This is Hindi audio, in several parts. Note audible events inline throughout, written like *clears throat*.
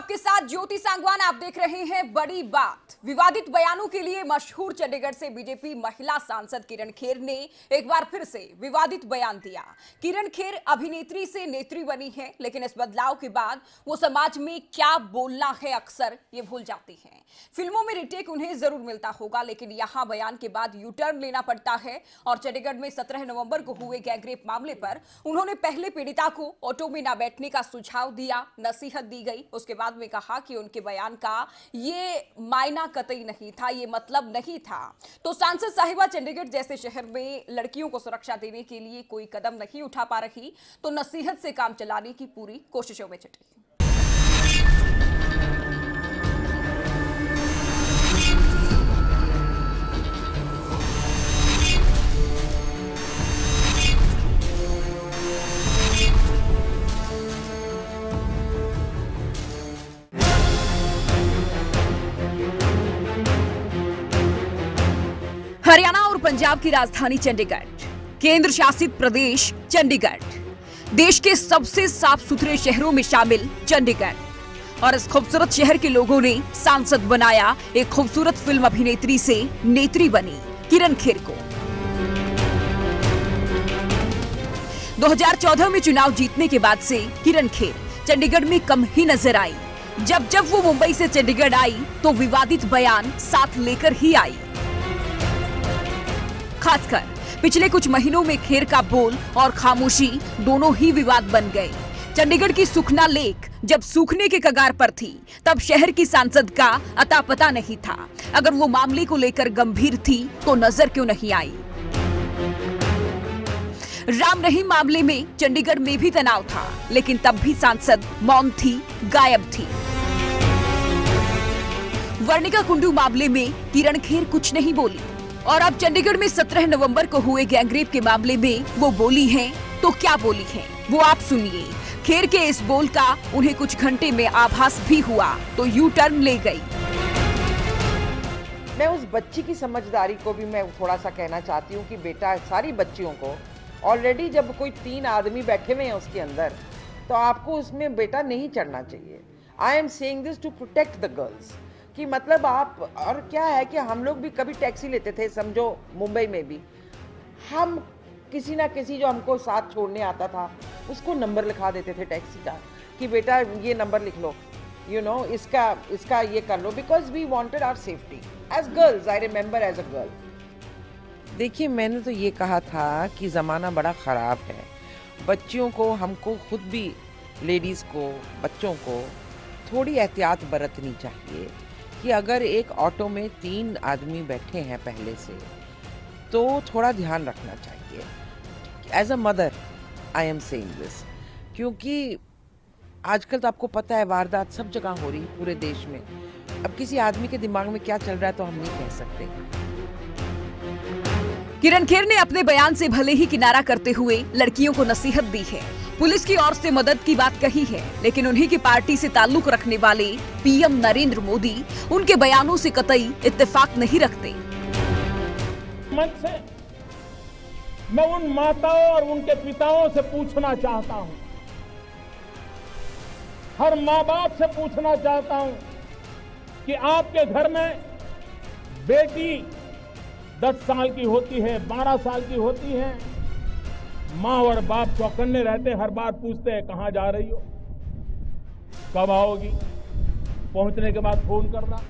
आपके साथ ज्योति सांगवान आप देख रहे हैं बड़ी बात विवादित बयानों के लिए मशहूर चंडीगढ़ से बीजेपी महिला सांसद किरण खेर ने एक बार फिर से विवादित बयान दिया किरण खेर अभिनेत्री से नेत्री बनी है लेकिन इस बदलाव के बाद वो समाज में क्या बोलना है अक्सर ये भूल जाती है फिल्मों में रिटेक उन्हें जरूर मिलता होगा लेकिन यहाँ बयान के बाद यू टर्न लेना पड़ता है और चंडीगढ़ में सत्रह नवम्बर को हुए गैंगरेप मामले पर उन्होंने पहले पीड़िता को ऑटो में न बैठने का सुझाव दिया नसीहत दी गई उसके बाद बाद में कहा कि उनके बयान का ये मायना कतई नहीं था ये मतलब नहीं था तो सांसद साहिबा चंडीगढ़ जैसे शहर में लड़कियों को सुरक्षा देने के लिए कोई कदम नहीं उठा पा रही तो नसीहत से काम चलाने की पूरी कोशिशों में जुटी हरियाणा और पंजाब की राजधानी चंडीगढ़ केंद्र शासित प्रदेश चंडीगढ़ देश के सबसे साफ सुथरे शहरों में शामिल चंडीगढ़ और इस खूबसूरत शहर के लोगों ने सांसद बनाया एक खूबसूरत फिल्म अभिनेत्री से नेत्री बनी किरण खेर को 2014 में चुनाव जीतने के बाद से किरण खेर चंडीगढ़ में कम ही नजर आई जब जब वो मुंबई से चंडीगढ़ आई तो विवादित बयान साथ लेकर ही आई खासकर पिछले कुछ महीनों में खेर का बोल और खामोशी दोनों ही विवाद बन गए चंडीगढ़ की सुखना लेक जब सूखने के कगार पर थी तब शहर की सांसद का अता पता नहीं था अगर वो मामले को लेकर गंभीर थी तो नजर क्यों नहीं आई राम रहीम मामले में चंडीगढ़ में भी तनाव था लेकिन तब भी सांसद मौन थी गायब थी वर्णिका कुंडू मामले में किरण खेर कुछ नहीं बोली और अब चंडीगढ़ में 17 नवंबर को हुए गैंगरेप के मामले में वो बोली हैं तो क्या बोली हैं वो आप सुनिए खेर के इस बोल का उन्हें कुछ घंटे में आभास भी हुआ तो यू टर्न ले गई मैं उस बच्ची की समझदारी को भी मैं थोड़ा सा कहना चाहती हूँ कि बेटा सारी बच्चियों को ऑलरेडी जब कोई तीन आदमी बैठे हुए हैं उसके अंदर तो आपको उसमें बेटा नहीं चढ़ना चाहिए I am saying this to protect the girls कि मतलब आप और क्या है कि हम लोग भी कभी टैक्सी लेते थे समझो मुंबई में भी हम किसी ना किसी जो हमको साथ छोड़ने आता था उसको नंबर लिखा देते थे टैक्सी का कि बेटा ये नंबर लिख लो यू नो इसका इसका ये कर लो because we wanted our safety as girls I remember as a girl देखिए मैंने तो ये कहा था कि ज़माना बड़ा ख़राब है बच्चियों को हमको खुद भी लेडीज़ को बच्चों को थोड़ी एहतियात बरतनी चाहिए कि अगर एक ऑटो में तीन आदमी बैठे हैं पहले से तो थोड़ा ध्यान रखना चाहिए as a mother I am saying this क्योंकि आजकल तो आपको पता है वारदात सब जगह हो रही है पूरे देश में अब किसी आदमी के दिमाग में क्या चल रहा है तो हम नहीं कह सकते किरण खेर ने अपने बयान से भले ही किनारा करते हुए लड़कियों को नसीहत दी है पुलिस की ओर से मदद की बात कही है लेकिन उन्हीं की पार्टी से ताल्लुक रखने वाले पीएम नरेंद्र मोदी उनके बयानों से कतई इत्तेफाक नहीं रखते मन से मैं उन माताओं और उनके पिताओं से पूछना चाहता हूं हर माँ बाप से पूछना चाहता हूं कि आपके घर में बेटी दस साल की होती है बारह साल की होती है माँ और बाप चौकन्ने रहते हर बार पूछते हैं कहाँ जा रही हो कब आओगी पहुंचने के बाद फोन करना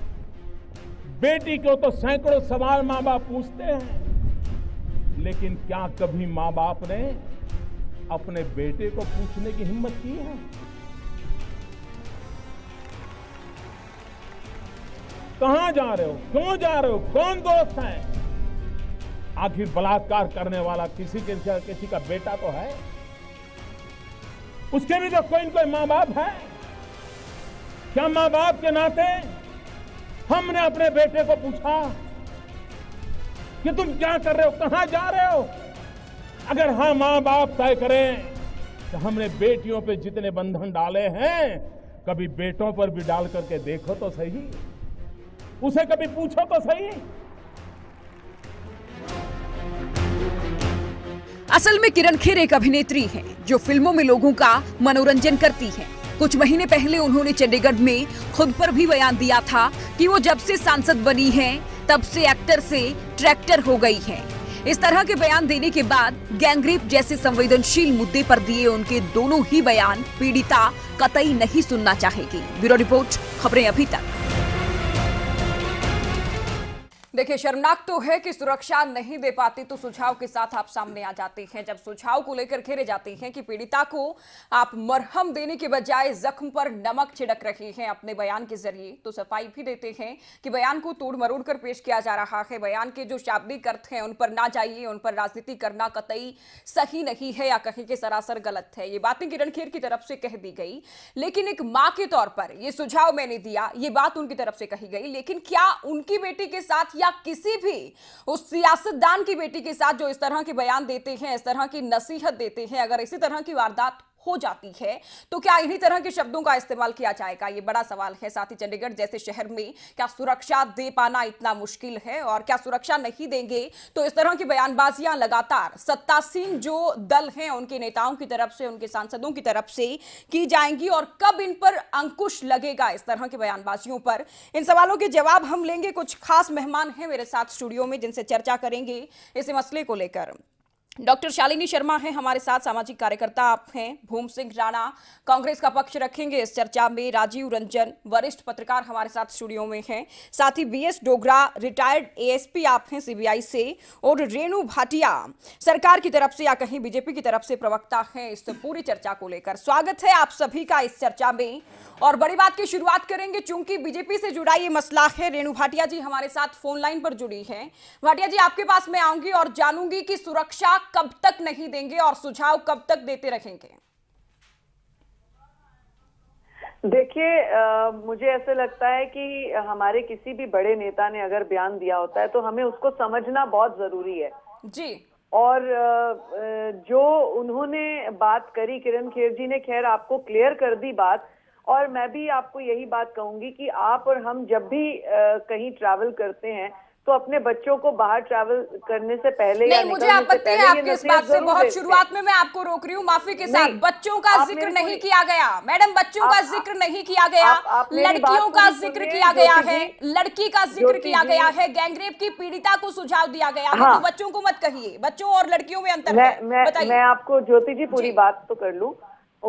बेटी को तो सैकड़ों सवाल माँ बाप पूछते हैं लेकिन क्या कभी माँ बाप ने अपने बेटे को पूछने की हिम्मत की है कहा जा रहे हो क्यों जा रहे हो कौन दोस्त हैं आखिर बलात्कार करने वाला किसी के किसी का बेटा तो है उसके भी तो कोई ना कोई माँ बाप है क्या माँ बाप के नाते हमने अपने बेटे को पूछा कि तुम क्या कर रहे हो कहां जा रहे हो अगर हाँ माँ बाप तय करें तो हमने बेटियों पे जितने बंधन डाले हैं कभी बेटों पर भी डाल करके देखो तो सही उसे कभी पूछो तो सही असल में किरण खेर एक अभिनेत्री हैं जो फिल्मों में लोगों का मनोरंजन करती हैं। कुछ महीने पहले उन्होंने चंडीगढ़ में खुद पर भी बयान दिया था कि वो जब से सांसद बनी हैं, तब से एक्टर से ट्रैक्टर हो गई हैं। इस तरह के बयान देने के बाद गैंगरेप जैसे संवेदनशील मुद्दे पर दिए उनके दोनों ही बयान पीड़िता कतई नहीं सुनना चाहेगी ब्यूरो रिपोर्ट खबरें अभी तक देखिए शर्मनाक तो है कि सुरक्षा नहीं दे पाती तो सुझाव के साथ आप सामने आ जाते हैं जब सुझाव को लेकर घेरे जाते हैं कि पीड़िता को आप मरहम देने के बजाय जख्म पर नमक छिड़क रहे हैं अपने बयान के जरिए तो सफाई भी देते हैं कि बयान को तोड़ मरोड़ कर पेश किया जा रहा है बयान के जो शाब्दिक अर्थ हैं उन पर ना जाइए उन पर राजनीति करना कतई सही नहीं है या कहीं के सरासर गलत है ये बातें किरण खेर की तरफ से कह दी गई लेकिन एक माँ के तौर पर यह सुझाव मैंने दिया ये बात उनकी तरफ से कही गई लेकिन क्या उनकी बेटी के साथ या किसी भी उस सियासतदान की बेटी के साथ जो इस तरह के बयान देते हैं इस तरह की नसीहत देते हैं अगर इसी तरह की वारदात हो जाती है तो क्या इन्हीं तरह के शब्दों का इस्तेमाल किया जाएगा ये बड़ा सवाल है साथ ही चंडीगढ़ जैसे शहर में क्या सुरक्षा दे पाना इतना मुश्किल है और क्या सुरक्षा नहीं देंगे तो इस तरह की बयानबाजियां लगातार सत्तासीन जो दल हैं उनके नेताओं की तरफ से उनके सांसदों की तरफ से की जाएंगी और कब इन पर अंकुश लगेगा इस तरह की बयानबाजियों पर इन सवालों के जवाब हम लेंगे कुछ खास मेहमान हैं मेरे साथ स्टूडियो में जिनसे चर्चा करेंगे इस मसले को लेकर डॉक्टर शालिनी शर्मा हैं हमारे साथ सामाजिक कार्यकर्ता आप हैं भूम सिंह राणा कांग्रेस का पक्ष रखेंगे इस चर्चा में राजीव रंजन वरिष्ठ पत्रकार हमारे साथ स्टूडियो में हैं साथ ही एस डोगरा रिटायर्ड एएसपी आप हैं सीबीआई से और रेणु भाटिया सरकार की तरफ से या कहीं बीजेपी की तरफ से प्रवक्ता हैं इस तो पूरी चर्चा को लेकर स्वागत है आप सभी का इस चर्चा में और बड़ी बात की शुरुआत करेंगे चूंकि बीजेपी से जुड़ा ये मसला है रेणु भाटिया जी हमारे साथ फोन लाइन पर जुड़ी है भाटिया जी आपके पास मैं आऊंगी और जानूंगी कि सुरक्षा कब तक नहीं देंगे और सुझाव कब तक देते रहेंगे देखिए मुझे ऐसे लगता है कि हमारे किसी भी बड़े नेता ने अगर बयान दिया होता है तो हमें उसको समझना बहुत जरूरी है जी और आ, जो उन्होंने बात करी किरण खेर जी ने खैर आपको क्लियर कर दी बात और मैं भी आपको यही बात कहूंगी कि आप और हम जब भी आ, कहीं ट्रैवल करते हैं तो अपने बच्चों को बाहर ट्रैवल करने से पहले नहीं, मुझे आपत्ति है आपके इस बात से बहुत शुरुआत में मैं आपको रोक रही हूँ माफी के साथ बच्चों का जिक्र नहीं किया गया मैडम बच्चों का जिक्र नहीं किया गया लड़कियों का जिक्र किया गया है लड़की का जिक्र किया गया है गैंगरेप की पीड़िता को सुझाव दिया गया है हाँ। तो बच्चों को मत कहिए बच्चों और लड़कियों में अंतर है मैं आपको ज्योति जी पूरी बात तो कर लूँ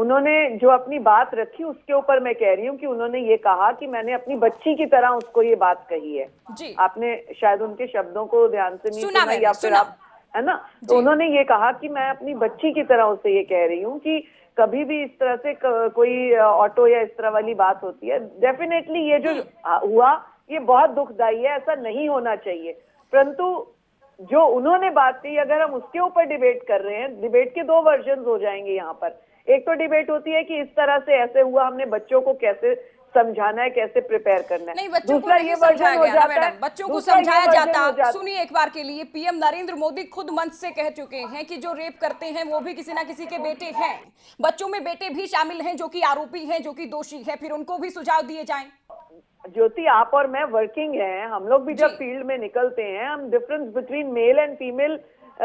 उन्होंने जो अपनी बात रखी उसके ऊपर मैं कह रही हूँ कि उन्होंने ये कहा कि मैंने अपनी बच्ची की तरह उसको ये बात कही है जी। आपने शायद उनके शब्दों को ध्यान से नहीं सुना या फिर आप है ना तो उन्होंने ये कहा कि मैं अपनी बच्ची की तरह उसे ये कह रही हूँ कि कभी भी इस तरह से कोई ऑटो या इस तरह वाली बात होती है डेफिनेटली ये जो हम्म। हुआ ये बहुत दुखदायी है ऐसा नहीं होना चाहिए परंतु जो उन्होंने बात की अगर हम उसके ऊपर डिबेट कर रहे हैं डिबेट के दो वर्जन हो जाएंगे यहाँ पर एक तो डिबेट होती है कि इस तरह से ऐसे हुआ हमने बच्चों को कैसे समझाना है कैसे प्रिपेयर करना है बच्चों को नहीं ये समझाया गया ना मैडम बच्चों को समझाया जाता, सुनिए एक बार के लिए पीएम नरेंद्र मोदी खुद मंच से कह चुके हैं कि जो रेप करते हैं वो भी किसी ना किसी के बेटे हैं बच्चों में बेटे भी शामिल हैं जो कि आरोपी हैं जो कि दोषी है फिर उनको भी सुझाव दिए जाए ज्योति आप और मैं वर्किंग है हम लोग भी जब फील्ड में निकलते हैं हम difference between male and female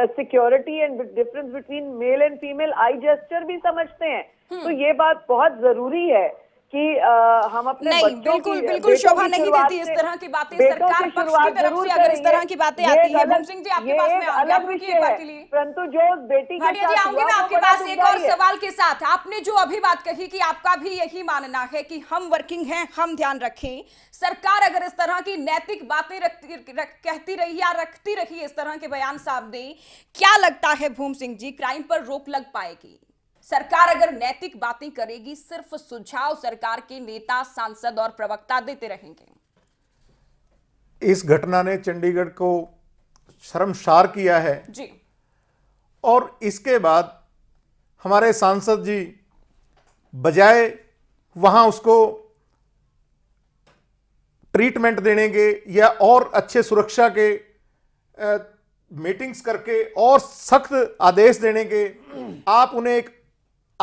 security and difference between male and female eye gesture भी समझते हैं हम्म। तो ये बात बहुत जरूरी है कि आ, हम अपने नहीं बिल्कुल बिल्कुल शोभा नहीं देती इस तरह की बातें सरकार पक्ष की तरफ से अगर इस तरह की बातें आती है भूम सिंह जी आपके पास में अलग विषय है परंतु जो बेटी के साथ आऊंगी मैं आपके पास एक और सवाल के साथ आपने जो अभी बात कही कि आपका भी यही मानना है कि हम वर्किंग हैं हम ध्यान रखें सरकार अगर इस तरह की नैतिक बातें कहती रही या रखती रही इस तरह के बयान सामने क्या लगता है भूम सिंह जी क्राइम पर रोक लग पाएगी सरकार अगर नैतिक बातें करेगी सिर्फ सुझाव सरकार के नेता सांसद और प्रवक्ता देते रहेंगे इस घटना ने चंडीगढ़ को शर्मसार किया है जी और इसके बाद हमारे सांसद जी बजाय वहां उसको ट्रीटमेंट देने के या और अच्छे सुरक्षा के आ, मीटिंग्स करके और सख्त आदेश देने के आप उन्हें एक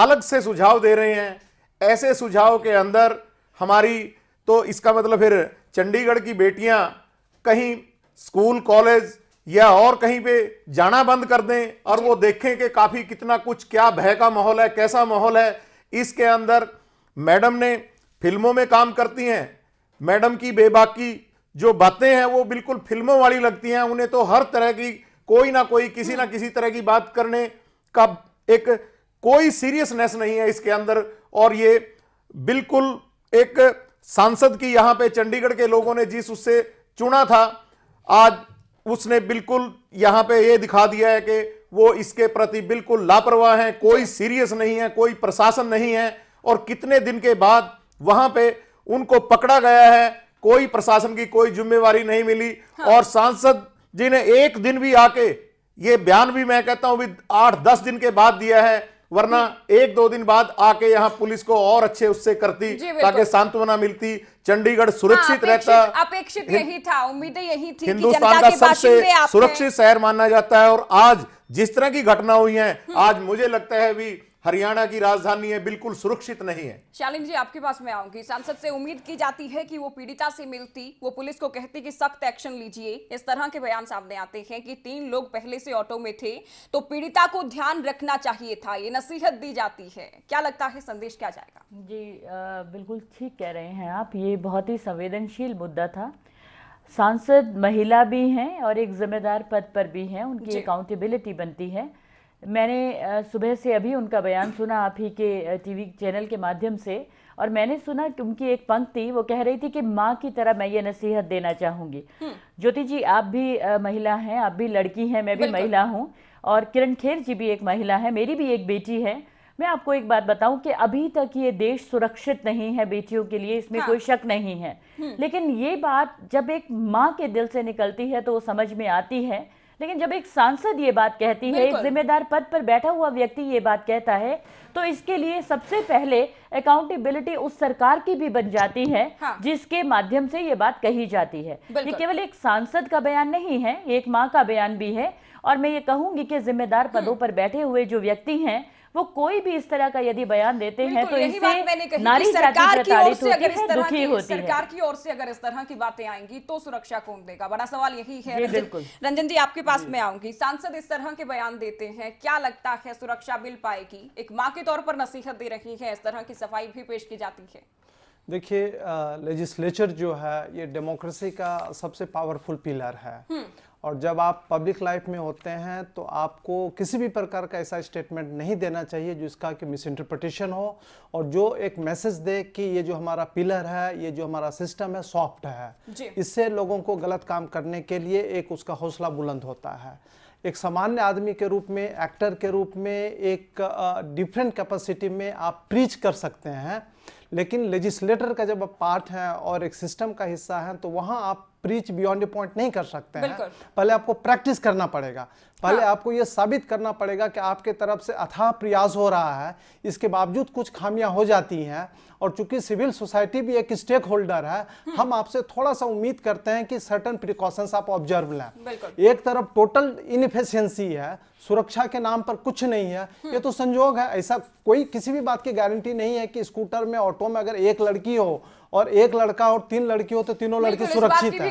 अलग से सुझाव दे रहे हैं ऐसे सुझाव के अंदर हमारी तो इसका मतलब फिर चंडीगढ़ की बेटियां कहीं स्कूल कॉलेज या और कहीं पे जाना बंद कर दें और वो देखें कि काफ़ी कितना कुछ क्या भय का माहौल है कैसा माहौल है इसके अंदर मैडम ने फिल्मों में काम करती हैं मैडम की बेबाकी जो बातें हैं वो बिल्कुल फिल्मों वाली लगती हैं उन्हें तो हर तरह की कोई ना कोई किसी ना किसी तरह की बात करने का एक कोई सीरियसनेस नहीं है इसके अंदर और ये बिल्कुल एक सांसद की यहां पे चंडीगढ़ के लोगों ने जिस उससे चुना था आज उसने बिल्कुल यहां पे ये दिखा दिया है कि वो इसके प्रति बिल्कुल लापरवाह हैं कोई सीरियस नहीं है कोई प्रशासन नहीं है और कितने दिन के बाद वहां पे उनको पकड़ा गया है कोई प्रशासन की कोई जिम्मेवारी नहीं मिली हाँ। और सांसद जी ने एक दिन भी आके ये बयान भी मैं कहता हूं आठ दस दिन के बाद दिया है वरना एक दो दिन बाद आके यहाँ पुलिस को और अच्छे उससे करती ताकि सांत्वना मिलती चंडीगढ़ सुरक्षित हाँ, रहता अपेक्षित यही था उम्मीदें यही थी हिंदुस्तान का सबसे सुरक्षित शहर माना जाता है और आज जिस तरह की घटना हुई है हम्म। आज मुझे लगता है भी हरियाणा की राजधानी है बिल्कुल सुरक्षित नहीं है शालिन जी आपके पास मैं आऊंगी सांसद से उम्मीद की जाती है कि वो पीड़िता से मिलती वो पुलिस को कहती कि सख्त एक्शन लीजिए इस तरह के बयान सामने आते हैं कि तीन लोग पहले से ऑटो में थे तो पीड़िता को ध्यान रखना चाहिए था ये नसीहत दी जाती है क्या लगता है संदेश क्या जाएगा जी आ, बिल्कुल ठीक कह रहे हैं आप ये बहुत ही संवेदनशील मुद्दा था सांसद महिला भी हैं और एक जिम्मेदार पद पर भी हैं उनकी अकाउंटेबिलिटी बनती है मैंने सुबह से अभी उनका बयान सुना आप ही के टीवी चैनल के माध्यम से और मैंने सुना उनकी एक पंक्ति वो कह रही थी कि माँ की तरह मैं ये नसीहत देना चाहूँगी हम्म। ज्योति जी आप भी महिला हैं आप भी लड़की हैं मैं भी महिला हूँ और किरण खेर जी भी एक महिला है मेरी भी एक बेटी है मैं आपको एक बात बताऊं कि अभी तक ये देश सुरक्षित नहीं है बेटियों के लिए इसमें हाँ। कोई शक नहीं है हम्म। लेकिन ये बात जब एक माँ के दिल से निकलती है तो वो समझ में आती है लेकिन जब एक सांसद ये बात कहती है एक जिम्मेदार पद पर बैठा हुआ व्यक्ति ये बात कहता है तो इसके लिए सबसे पहले अकाउंटेबिलिटी उस सरकार की भी बन जाती है हाँ। जिसके माध्यम से ये बात कही जाती है ये केवल एक सांसद का बयान नहीं है एक माँ का बयान भी है और मैं ये कहूंगी कि जिम्मेदार हम्म। पदों पर बैठे हुए जो व्यक्ति हैं वो कोई भी इस तरह का यदि बयान देते हैं तो इससे नारी सरकार की ओर से अगर इस तरह की सरकार की ओर से अगर इस तरह की बातें आएंगी तो सुरक्षा कौन देगा बड़ा सवाल यही है रंजन जी आपके पास में आऊंगी सांसद इस तरह के बयान देते हैं क्या लगता है सुरक्षा मिल पाएगी एक माँ के तौर पर नसीहत दे रही है इस तरह की सफाई भी पेश की जाती है देखिए लेजिस्लेचर जो है ये डेमोक्रेसी का सबसे पावरफुल पिलर है हम्म। और जब आप पब्लिक लाइफ में होते हैं तो आपको किसी भी प्रकार का ऐसा स्टेटमेंट नहीं देना चाहिए जिसका कि मिस इंटरप्रटेशन हो और जो एक मैसेज दे कि ये जो हमारा पिलर है ये जो हमारा सिस्टम है सॉफ्ट है इससे लोगों को गलत काम करने के लिए एक उसका हौसला बुलंद होता है एक सामान्य आदमी के रूप में एक्टर के रूप में एक डिफरेंट कैपेसिटी में आप प्रीच कर सकते हैं लेकिन लेजिस्लेटर का जब आप पार्ट हैं और एक सिस्टम का हिस्सा हैं तो वहाँ आप प्रीच बियॉन्ड ए पॉइंट नहीं कर सकते हैं पहले आपको प्रैक्टिस करना पड़ेगा पहले हाँ। आपको यह साबित करना पड़ेगा कि आपके तरफ से अथाह प्रयास हो रहा है इसके बावजूद कुछ खामियां हो जाती हैं और चूंकि सिविल सोसाइटी भी एक स्टेक होल्डर है हम्म। हम आपसे थोड़ा सा उम्मीद करते हैं कि सर्टन प्रिकॉशंस आप ऑब्जर्व लें एक तरफ टोटल इनफिशियंसी है सुरक्षा के नाम पर कुछ नहीं है हम्म। ये तो संजोग है ऐसा कोई किसी भी बात की गारंटी नहीं है कि स्कूटर में ऑटो में अगर एक लड़की हो और एक लड़का और तीन लड़की हो तो तीनों लड़की तो सुरक्षित है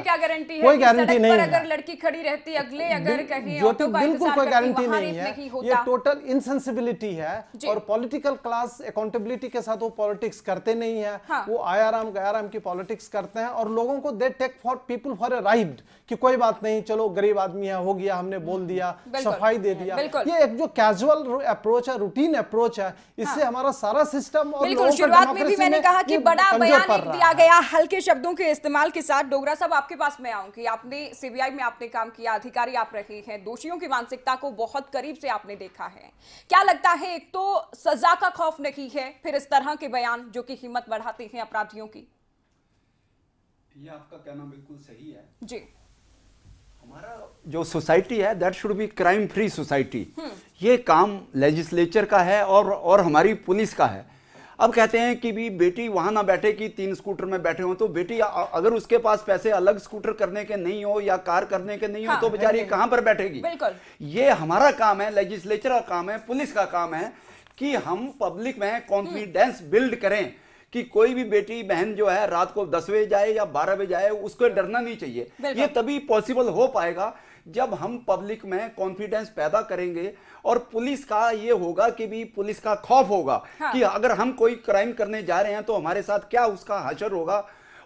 कोई गारंटी नहीं है अगर लड़की खड़ी रहती अगले अगर तो बिल्कुल कोई गारंटी नहीं है ये टोटल इनसेंसिबिलिटी है और पॉलिटिकल क्लास अकाउंटेबिलिटी के साथ वो पॉलिटिक्स करते नहीं है आया हाँ। वो आयाराम गयाराम की पॉलिटिक्स करते हैं और लोगों को they take four people for ride कि कोई बात नहीं चलो गरीब आदमी है हो गया हमने बोल हम्म, दिया सफाई दे हाँ, दिया ये एक जो कैजुअल अप्रोच है रूटीन अप्रोच है इससे हाँ। हमारा सारा सिस्टम और शुरुआत में भी मैंने कहा कि बड़ा बयान दिया गया हल्के शब्दों के इस्तेमाल के साथ डोगरा साहब आपके पास मैं आऊंगी आपने सीबीआई में आपने काम किया अधिकारी आप रहे हैं दोषियों की मानसिकता को बहुत करीब से आपने देखा है क्या लगता है एक तो सजा का खौफ नहीं है फिर इस तरह के बयान जो कि हिम्मत बढ़ाते हैं अपराधियों की ये आपका कहना बिल्कुल सही है जी हमारा जो सोसाइटी है that should be crime free society ये काम लेजिस्लेचर का है और और हमारी पुलिस का है अब कहते हैं कि भी बेटी वहां ना बैठे कि तीन स्कूटर में बैठे हो तो बेटी अगर उसके पास पैसे अलग स्कूटर करने के नहीं हो या कार करने के नहीं हो हाँ, तो बेचारी कहां पर बैठेगी बिल्कुल ये हमारा काम है लेजिस्लेचर का काम है पुलिस का काम है कि हम पब्लिक में कॉन्फिडेंस हम्म। बिल्ड करें कि कोई भी बेटी बहन जो है रात को दस बजे जाए या बारह बजे जाए उसको डरना नहीं चाहिए ये तभी पॉसिबल हो पाएगा जब हम पब्लिक में कॉन्फिडेंस पैदा करेंगे और पुलिस का ये होगा कि भी पुलिस का खौफ होगा हाँ। कि अगर हम कोई क्राइम करने जा रहे हैं तो हमारे साथ क्या उसका हशर होगा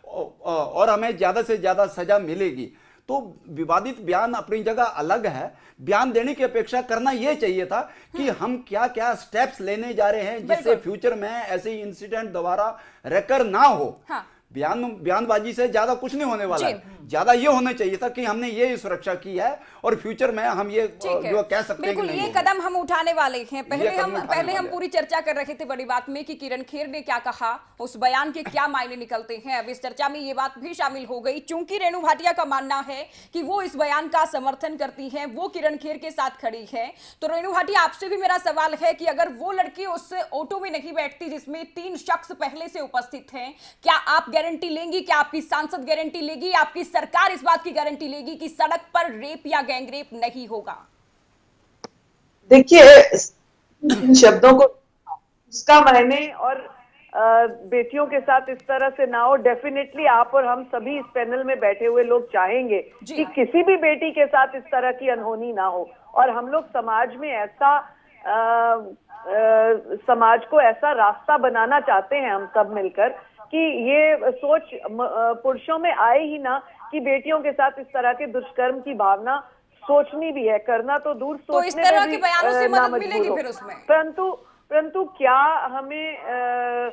और हमें ज्यादा से ज्यादा सजा मिलेगी तो विवादित बयान अपनी जगह अलग है बयान देने की अपेक्षा करना यह चाहिए था कि हाँ। हम क्या क्या स्टेप्स लेने जा रहे हैं जिससे फ्यूचर में ऐसे इंसिडेंट दोबारा रेकर ना हो हाँ। बयान बयानबाजी से ज्यादा कुछ नहीं होने वाला है ज्यादा ये होना चाहिए था कि हमने ये सुरक्षा की है और फ्यूचर में हम ये जो कह सकते हैं बिल्कुल ये कदम हम उठाने वाले हैं पहले हम पहले हम पूरी चर्चा कर रहे थे बड़ी बात में कि किरण खेर ने क्या कहा उस बयान के क्या मायने निकलते हैं अब इस चर्चा में ये बात भी शामिल हो गई चूंकि रेणु भाटिया का मानना है कि वो इस बयान का समर्थन करती है वो किरण खेर के साथ खड़ी है तो रेणु भाटिया आपसे भी मेरा सवाल है कि अगर वो लड़की उस ऑटो में नहीं बैठती जिसमें तीन शख्स पहले से उपस्थित है क्या आप गारंटी गारंटी लेंगी क्या आपकी सांसद गारंटी लेगी आपकी सरकार इस बात की गारंटी लेगी कि सड़क पर रेप या गैंगरेप नहीं होगा देखिए शब्दों को उसका मायने और बेटियों के साथ इस तरह से ना हो डेफिनेटली आप और हम सभी इस पैनल में बैठे हुए लोग चाहेंगे कि किसी भी बेटी के साथ इस तरह की अनहोनी ना हो और हम लोग समाज में ऐसा आ, आ, समाज को ऐसा रास्ता बनाना चाहते हैं हम सब मिलकर कि ये सोच पुरुषों में आए ही ना कि बेटियों के साथ इस तरह के दुष्कर्म की भावना सोचनी भी है करना तो दूर सोचने तो इस तरह में भी मदद मिलेगी फिर उसमें परंतु परंतु क्या हमें आ,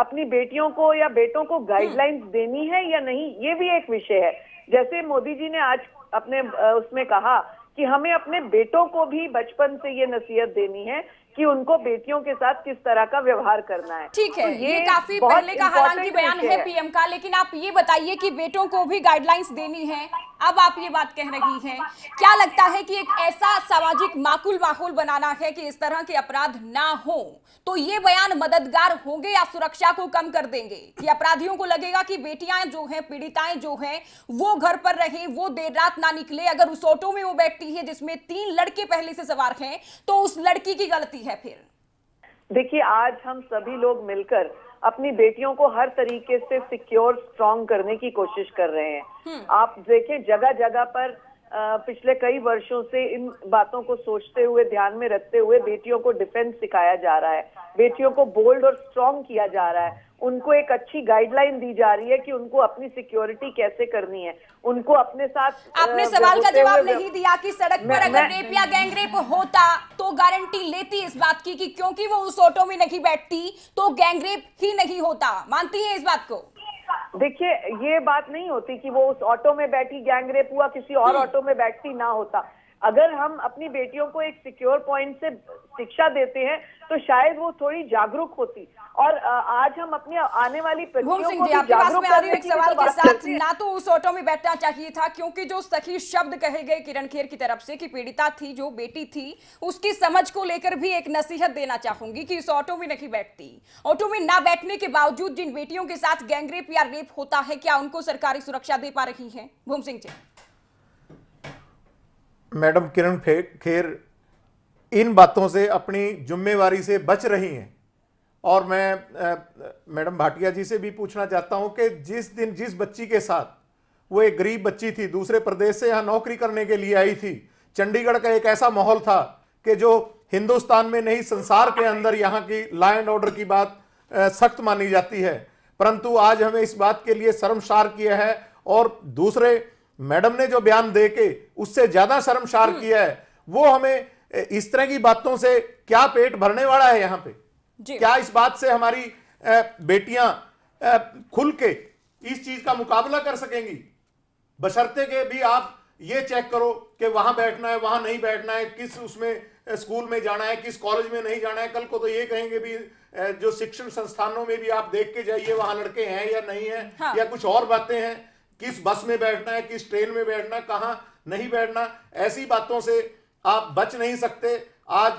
अपनी बेटियों को या बेटों को गाइडलाइंस हम्म। देनी है या नहीं ये भी एक विषय है जैसे मोदी जी ने आज अपने उसमें कहा कि हमें अपने बेटों को भी बचपन से ये नसीहत देनी है कि उनको बेटियों के साथ किस तरह का व्यवहार करना है ठीक है तो ये, ये काफी पहले का हालांकि बयान है पीएम का लेकिन आप ये बताइए कि बेटों को भी गाइडलाइंस देनी है अब आप ये बात कह रही हैं क्या लगता है कि एक ऐसा सामाजिक माकुल माहौल बनाना है कि इस तरह के अपराध ना हो तो ये बयान मददगार होंगे या सुरक्षा को कम कर देंगे कि अपराधियों को लगेगा कि बेटियां जो हैं पीड़िताएं जो हैं वो घर पर रहे वो देर रात ना निकले अगर उस ऑटो में वो बैठती है जिसमें तीन लड़के पहले से सवार हैं तो उस लड़की की गलती है फिर देखिए आज हम सभी लोग मिलकर अपनी बेटियों को हर तरीके से सिक्योर स्ट्रॉन्ग करने की कोशिश कर रहे हैं हम्म। आप देखें जगह जगह पर पिछले कई वर्षों से इन बातों को सोचते हुए ध्यान में रखते हुए बेटियों को डिफेंस सिखाया जा रहा है बेटियों को बोल्ड और स्ट्रॉन्ग किया जा रहा है उनको एक अच्छी गाइडलाइन दी जा रही है कि उनको अपनी सिक्योरिटी कैसे करनी है उनको अपने साथ आपने सवाल का जवाब नहीं दिया कि सड़क पर अगर रेप या गैंग रेप होता तो गारंटी लेती इस बात की कि क्योंकि वो उस ऑटो में नहीं बैठती तो गैंग रेप ही नहीं होता मानती है इस बात को देखिए ये बात नहीं होती कि वो उस ऑटो में बैठी गैंग रेप हुआ किसी और ऑटो हम्म। में बैठती ना होता अगर हम अपनी बेटियों को एक सिक्योर पॉइंट से शिक्षा देते हैं तो शायद वो थोड़ी जागरूक होती और आज हम अपने आने वाली सिंह जी आपके पास में आ रही एक सवाल तो के साथ ना तो उस ऑटो में बैठना चाहिए था क्योंकि जो सखी शब्द कहे गए किरण खेर की तरफ से कि पीड़िता थी जो बेटी थी उसकी समझ को लेकर भी एक नसीहत देना चाहूंगी कि इस ऑटो में नहीं बैठती ऑटो में ना बैठने के बावजूद जिन बेटियों के साथ गैंगरेप या रेप होता है क्या उनको सरकारी सुरक्षा दे पा रही है भूम सिंह जी मैडम किरण खेर इन बातों से अपनी जुम्मेवारी से बच रही हैं और मैं मैडम भाटिया जी से भी पूछना चाहता हूं कि जिस दिन जिस बच्ची के साथ वो एक गरीब बच्ची थी दूसरे प्रदेश से यहाँ नौकरी करने के लिए आई थी चंडीगढ़ का एक ऐसा माहौल था कि जो हिंदुस्तान में नहीं संसार के अंदर यहाँ की ला एंड ऑर्डर की बात सख्त मानी जाती है परंतु आज हमें इस बात के लिए शर्मसार किया है और दूसरे मैडम ने जो बयान दे के उससे ज़्यादा शर्मसार हम्म। किया है वो हमें इस तरह की बातों से क्या पेट भरने वाला है यहाँ पे क्या इस बात से हमारी बेटियां खुल के इस चीज का मुकाबला कर सकेंगी बशर्ते के भी आप ये चेक करो कि वहां बैठना है वहां नहीं बैठना है किस उसमें स्कूल में जाना है किस कॉलेज में नहीं जाना है कल को तो ये कहेंगे भी जो शिक्षण संस्थानों में भी आप देख के जाइए वहां लड़के हैं या नहीं है हाँ। या कुछ और बातें हैं किस बस में बैठना है किस ट्रेन में बैठना है कहाँ नहीं बैठना ऐसी बातों से आप बच नहीं सकते आज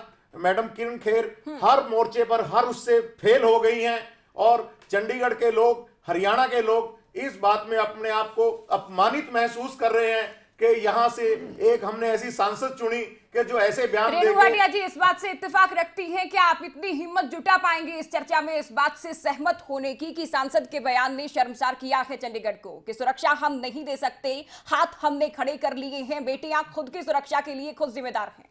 मैडम किरण खेर हर मोर्चे पर हर उससे फेल हो गई हैं और चंडीगढ़ के लोग हरियाणा के लोग इस बात में अपने आप को अपमानित महसूस कर रहे हैं कि यहाँ से एक हमने ऐसी सांसद चुनी कि जो ऐसे बयान रेणु जी इस बात से इत्तेफाक रखती हैं कि आप इतनी हिम्मत जुटा पाएंगे इस चर्चा में इस बात से सहमत होने की कि सांसद के बयान ने शर्मसार किया है चंडीगढ़ को कि सुरक्षा हम नहीं दे सकते हाथ हमने खड़े कर लिए हैं बेटियां खुद की सुरक्षा के लिए खुद जिम्मेदार हैं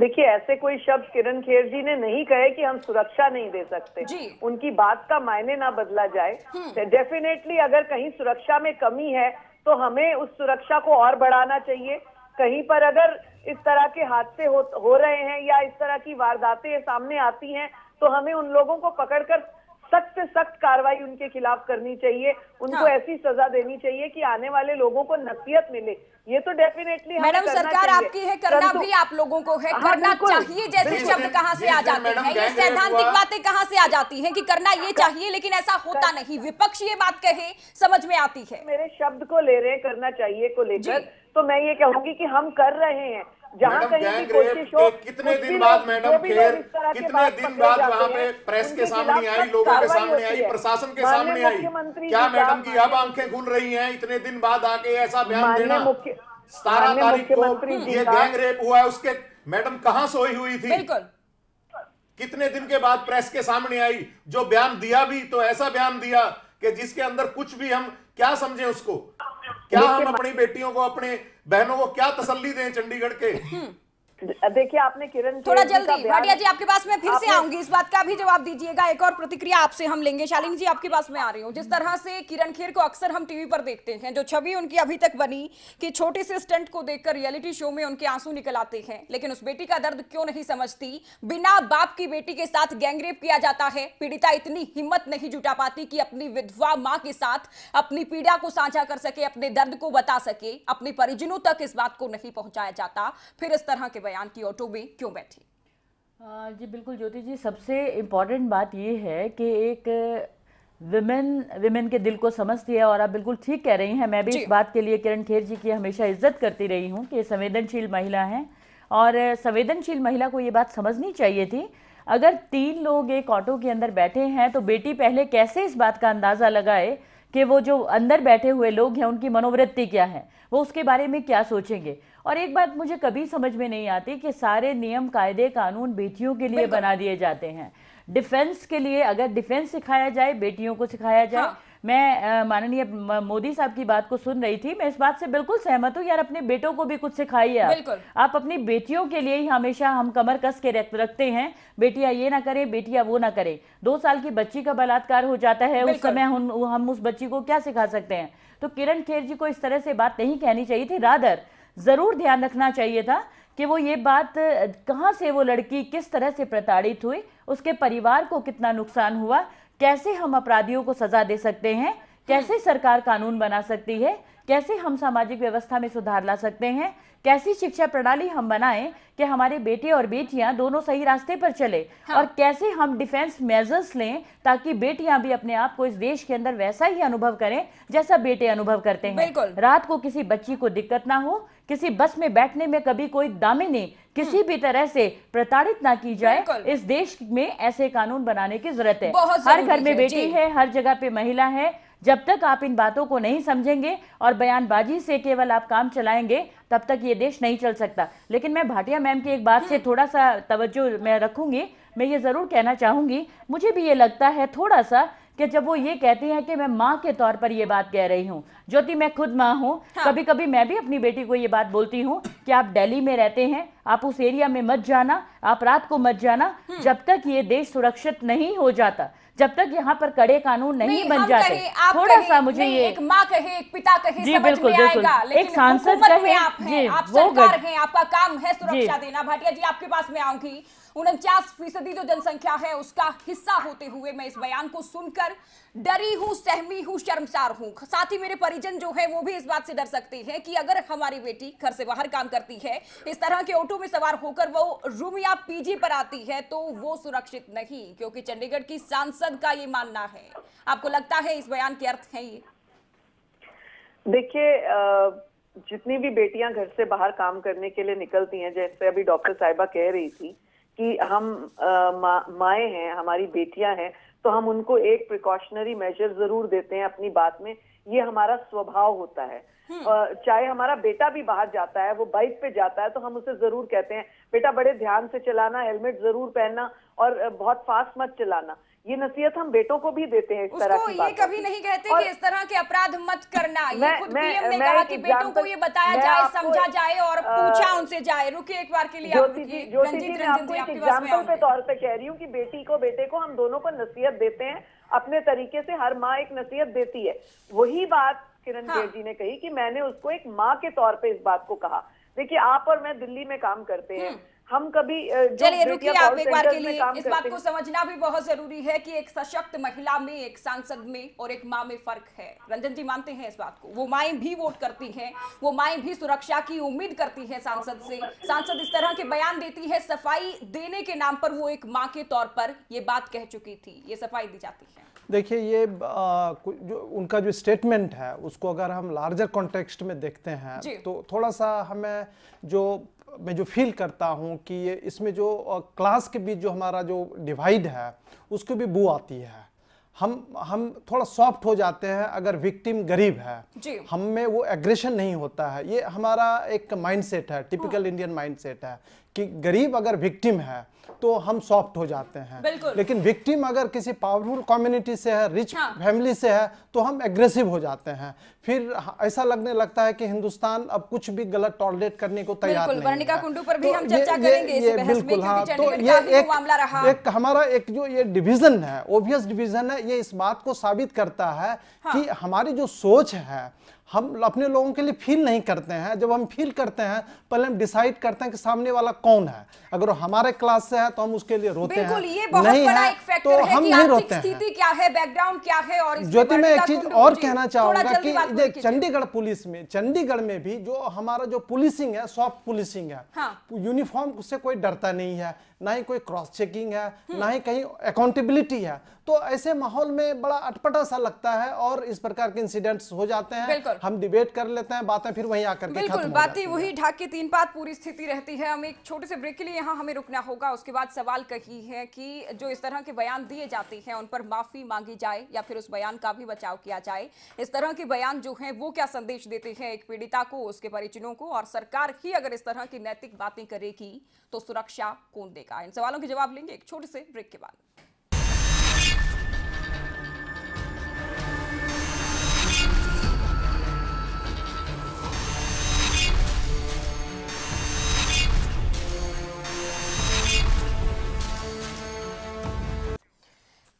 देखिए ऐसे कोई शब्द किरण खेर जी ने नहीं कहे कि हम सुरक्षा नहीं दे सकते जी। उनकी बात का मायने ना बदला जाए डेफिनेटली हम्म। अगर कहीं सुरक्षा में कमी है तो हमें उस सुरक्षा को और बढ़ाना चाहिए कहीं पर अगर इस तरह के हादसे हो, हो रहे हैं या इस तरह की वारदातें सामने आती हैं तो हमें उन लोगों को पकड़कर सख्त से सख्त कार्रवाई उनके खिलाफ करनी चाहिए उनको हाँ। ऐसी सजा देनी चाहिए कि आने वाले लोगों को नसीहत मिले ये तो डेफिनेटली मैडम सरकार आपकी है करना भी आप लोगों को है हाँ, करना चाहिए जैसे शब्द कहाँ से आ जाते हैं ये सैद्धांतिक बातें कहाँ से आ जाती हैं कि करना ये हाँ। चाहिए लेकिन ऐसा होता हाँ। नहीं विपक्ष ये बात कहे समझ में आती है मेरे शब्द को ले रहे हैं करना चाहिए को लेकर तो मैं ये कहूंगी कि हम कर रहे हैं जहां कहीं भी कोशिश हो कितने दिन बाद मैडम खेर कितने दिन बाद वहां पे प्रेस के सामने आई लोगों के सामने आई प्रशासन के सामने आई क्या मैडम की अब आंखें खुल रही हैं इतने दिन बाद आके ऐसा बयान देना सतारह तारीख को ये गैंग रेप हुआ है उसके मैडम कहाँ सोई हुई थी कितने दिन के बाद प्रेस के सामने आई जो बयान दिया भी तो ऐसा बयान दिया कि जिसके अंदर कुछ भी हम क्या समझे उसको क्या हम अपनी बेटियों को अपने बहनों को क्या तसल्ली दें चंडीगढ़ के हम्म। देखिए आपने किरण थोड़ा जल्दी भाटिया जी आपके पास में फिर से आऊंगी इस बात का भी जवाब दीजिएगा एक और प्रतिक्रिया आपसे हम लेंगे शालिनी जी आपके पास में आ रही हूँ जिस तरह से किरण खेर को अक्सर हम टीवी पर देखते हैं जो छवि उनकी अभी तक बनी कि छोटे से स्टंट को देखकर रियलिटी शो में उनके आंसू निकल आते हैं लेकिन उस बेटी का दर्द क्यों नहीं समझती बिना बाप की बेटी के साथ गैंगरेप किया जाता है पीड़िता इतनी हिम्मत नहीं जुटा पाती कि अपनी विधवा माँ के साथ अपनी पीड़ा को साझा कर सके अपने दर्द को बता सके अपने परिजनों तक इस बात को नहीं पहुंचाया जाता फिर इस तरह के बयान की ऑटो में क्यों बैठी जी बिल्कुल ज्योति जी सबसे इम्पॉर्टेंट बात ये है कि एक विमेन विमेन के दिल को समझती है और आप बिल्कुल ठीक कह रही हैं मैं भी इस बात के लिए किरण खेर जी की हमेशा इज्जत करती रही हूँ कि संवेदनशील महिला हैं और संवेदनशील महिला को ये बात समझनी चाहिए थी अगर तीन लोग एक ऑटो के अंदर बैठे हैं तो बेटी पहले कैसे इस बात का अंदाज़ा लगाए कि वो जो अंदर बैठे हुए लोग हैं उनकी मनोवृत्ति क्या है वो उसके बारे में क्या सोचेंगे और एक बात मुझे कभी समझ में नहीं आती कि सारे नियम कायदे कानून बेटियों के लिए बना दिए जाते हैं डिफेंस के लिए अगर डिफेंस सिखाया जाए बेटियों को सिखाया जाए हाँ। मैं माननीय मोदी साहब की बात को सुन रही थी मैं इस बात से बिल्कुल सहमत हूँ यार अपने बेटों को भी कुछ सिखाइए आप आप अपनी बेटियों के लिए ही हमेशा हम कमर कस के रखते हैं बेटियां ये ना करें बेटियां वो ना करें दो साल की बच्ची का बलात्कार हो जाता है उस समय हम, हम उस बच्ची को क्या सिखा सकते हैं तो किरण खेर जी को इस तरह से बात नहीं कहनी चाहिए थी रादर जरूर ध्यान रखना चाहिए था कि वो ये बात कहाँ से वो लड़की किस तरह से प्रताड़ित हुई उसके परिवार को कितना नुकसान हुआ कैसे हम अपराधियों को सजा दे सकते हैं कैसे हम्म। सरकार कानून बना सकती है कैसे हम सामाजिक व्यवस्था में सुधार ला सकते हैं कैसी शिक्षा प्रणाली हम बनाएं कि हमारे बेटे और बेटियां दोनों सही रास्ते पर चले हाँ। और कैसे हम डिफेंस मेजर्स लें ताकि बेटियां भी अपने आप को इस देश के अंदर वैसा ही अनुभव करें जैसा बेटे अनुभव करते हैं रात को किसी बच्ची को दिक्कत ना हो किसी बस में बैठने में कभी कोई दामिनी किसी हम्म। भी तरह से प्रताड़ित ना की जाए इस देश में ऐसे कानून बनाने की जरूरत है हर घर में बेटी है हर जगह पे महिला है जब तक आप इन बातों को नहीं समझेंगे और बयानबाजी से केवल आप काम चलाएंगे तब तक ये देश नहीं चल सकता लेकिन मैं भाटिया मैम की एक बात से हम्म। थोड़ा सा तवज्जो मैं रखूंगी मैं ये ज़रूर कहना चाहूंगी मुझे भी ये लगता है थोड़ा सा कि जब वो ये कहती हैं कि मैं माँ के तौर पर ये बात कह रही हूँ ज्योति मैं खुद माँ हूँ हाँ। कभी कभी मैं भी अपनी बेटी को ये बात बोलती हूँ कि आप दिल्ली में रहते हैं आप उस एरिया में मत जाना आप रात को मत जाना हम्म। जब तक ये देश सुरक्षित नहीं हो जाता जब तक यहाँ पर कड़े कानून नहीं, नहीं बन जाते थोड़ा सा मुझे ये एक माँ कहे एक पिता कहे जी समझ बिल्कुल में बिल्कुल आएगा, एक सांसद कहे आप हैं, आप सरकार हैं आपका काम है सुरक्षा देना भाटिया जी आपके पास मैं आऊंगी उनचास फीसदी जो जनसंख्या है उसका हिस्सा होते हुए मैं इस बयान को सुनकर डरी हूं सहमी हूं शर्मसार हूँ साथ ही मेरे परिजन जो है वो भी इस बात से डर सकते हैं कि अगर हमारी बेटी घर से बाहर काम करती है इस तरह के ऑटो में सवार होकर वो रूम या पीजी पर आती है तो वो सुरक्षित नहीं क्योंकि चंडीगढ़ की सांसद का ये मानना है आपको लगता है इस बयान के अर्थ है ये देखिए जितनी भी बेटियां घर से बाहर काम करने के लिए निकलती हैं जैसे अभी डॉक्टर साहिबा कह रही थी कि हम माए हैं हमारी बेटियां हैं तो हम उनको एक प्रिकॉशनरी मेजर जरूर देते हैं अपनी बात में ये हमारा स्वभाव होता है हम्म। चाहे हमारा बेटा भी बाहर जाता है वो बाइक पे जाता है तो हम उसे जरूर कहते हैं बेटा बड़े ध्यान से चलाना हेलमेट जरूर पहनना और बहुत फास्ट मत चलाना ये नसीहत हम बेटों को भी देते हैं इस तरह की ये कभी नहीं कहते कि इस तरह के अपराध मत करना ये मैं, खुद मैं, पीएम ने मैं कहा कि बेटों को ये बताया जाए समझा जाए और पूछा उनसे जाए रुकिए एक बार के लिए आपको एग्जाम्पल के तौर पर कह रही हूँ की बेटी को बेटे को हम दोनों को नसीहत देते हैं अपने तरीके से हर माँ एक नसीहत देती है वही बात किरण देव हाँ। जी ने कही की मैंने उसको एक माँ के तौर पर इस बात को कहा देखिए आप और मैं दिल्ली में काम करते हैं हम्म। हम कभी चलिए रुकिए आप एक बार के लिए इस बात को समझना भी बहुत जरूरी है कि एक सशक्त महिला में एक सांसद में और एक माँ में फर्क है रंजन जी मानते हैं इस बात को वो माए भी वोट करती हैं वो माए भी सुरक्षा की उम्मीद करती हैं सांसद से सांसद इस तरह के बयान देती है सफाई देने के नाम पर वो एक माँ के तौर पर ये बात कह चुकी थी ये सफाई दी जाती है देखिए ये आ, जो उनका जो स्टेटमेंट है उसको अगर हम लार्जर कॉन्टेक्स्ट में देखते हैं तो थोड़ा सा हमें जो मैं जो फील करता हूँ कि इसमें जो क्लास के बीच जो हमारा जो डिवाइड है उसको भी बू आती है हम हम थोड़ा सॉफ्ट हो जाते हैं अगर विक्टिम गरीब है जी। हम में वो एग्रेशन नहीं होता है ये हमारा एक माइंडसेट है टिपिकल इंडियन माइंडसेट है कि गरीब अगर विक्टिम है तो हम सॉफ्ट हो जाते हैं लेकिन विक्टिम अगर किसी पावरफुल कम्युनिटी से है रिच हाँ। फैमिली से है तो हम एग्रेसिव हो जाते हैं फिर ऐसा लगने लगता है कि हिंदुस्तान अब कुछ भी गलत टॉलरेट करने को तैयार नहीं है। कुंडू पर भी तो हम चर्चा करेंगे ये, ये बिल्कुल हाँ तो ये एक मामला रहा एक हमारा एक जो ये डिवीजन है ओबियस डिवीजन है ये इस बात को साबित करता है हाँ। कि हमारी जो सोच है हम अपने लोगों के लिए फील नहीं करते हैं जब हम फील करते हैं पहले हम डिसाइड करते हैं कि सामने वाला कौन है अगर वो हमारे क्लास से है तो हम उसके लिए रोते हैं ये बहुत नहीं बड़ा है, एक तो है हम नहीं रोते हैं क्या है बैकग्राउंड क्या है और ज्योति मैं एक चीज और कहना चाहूंगा कि चंडीगढ़ पुलिस में चंडीगढ़ में भी जो हमारा जो पुलिसिंग है सॉफ्ट पुलिसिंग है यूनिफॉर्म हाँ। से कोई डरता नहीं है ना ही कोई क्रॉस चेकिंग है ना ही कहीं अकाउंटेबिलिटी है तो ऐसे माहौल में बड़ा अटपटा सा लगता है और इस प्रकार के इंसिडेंट्स हो जाते हैं हम डिबेट कर लेते हैं बातें फिर वहीं आकर बिल्कुल बातें वही ढाक के तीन पात पूरी स्थिति रहती है हम एक छोटे से ब्रेक के लिए यहाँ हमें रुकना होगा उसके बाद सवाल कही है कि जो इस तरह के बयान दिए जाते हैं उन पर माफी मांगी जाए या फिर उस बयान का भी बचाव किया जाए इस तरह के बयान जो है वो क्या संदेश देते हैं एक पीड़िता को उसके परिजनों को और सरकार ही अगर इस तरह की नैतिक बातें करेगी तो सुरक्षा कौन देगा का इन सवालों के जवाब लेंगे एक छोटे से ब्रेक के बाद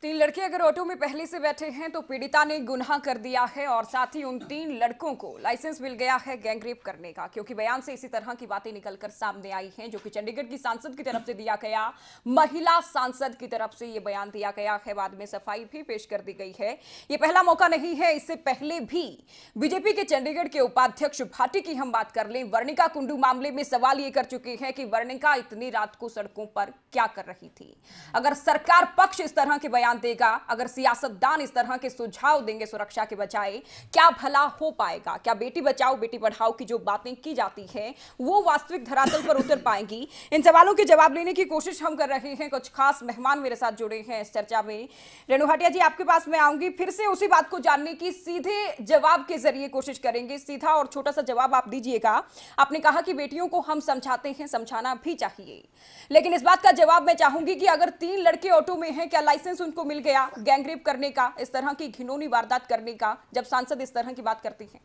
तीन लड़के अगर ऑटो में पहले से बैठे हैं तो पीड़िता ने गुनाह कर दिया है और साथ ही उन तीन लड़कों को लाइसेंस मिल गया है गैंगरेप करने का क्योंकि बयान से इसी तरह की बातें निकलकर सामने आई हैं जो कि चंडीगढ़ की सांसद की तरफ से दिया गया महिला सांसद की तरफ से ये बयान दिया गया है बाद में सफाई भी पेश कर दी गई है ये पहला मौका नहीं है इससे पहले भी बीजेपी के चंडीगढ़ के उपाध्यक्ष भाटी की हम बात कर ले वर्णिका कुंडू मामले में सवाल ये कर चुके हैं कि वर्णिका इतनी रात को सड़कों पर क्या कर रही थी अगर सरकार पक्ष इस तरह के बयान बयान देगा अगर सियासतदान इस तरह के सुझाव देंगे सुरक्षा के बजाय क्या भला हो पाएगा क्या बेटी बचाओ बेटी पढ़ाओ की जो बातें की जाती है वो वास्तविक धरातल पर उतर पाएंगी इन सवालों के जवाब लेने की कोशिश हम कर रहे हैं कुछ खास मेहमान मेरे साथ जुड़े हैं इस चर्चा में रेणुहाटिया जी आपके पास मैं आऊंगी फिर से उसी बात को जानने की सीधे जवाब के जरिए कोशिश करेंगे सीधा और छोटा सा जवाब आप दीजिएगा आपने कहा कि बेटियों को हम समझाते हैं समझाना भी चाहिए लेकिन इस बात का जवाब मैं चाहूंगी कि अगर तीन लड़के ऑटो में हैं क्या लाइसेंस उनको को मिल गया गैंगरेप करने का इस तरह की घिनौनी वारदात करने का जब सांसद इस तरह की बात करती है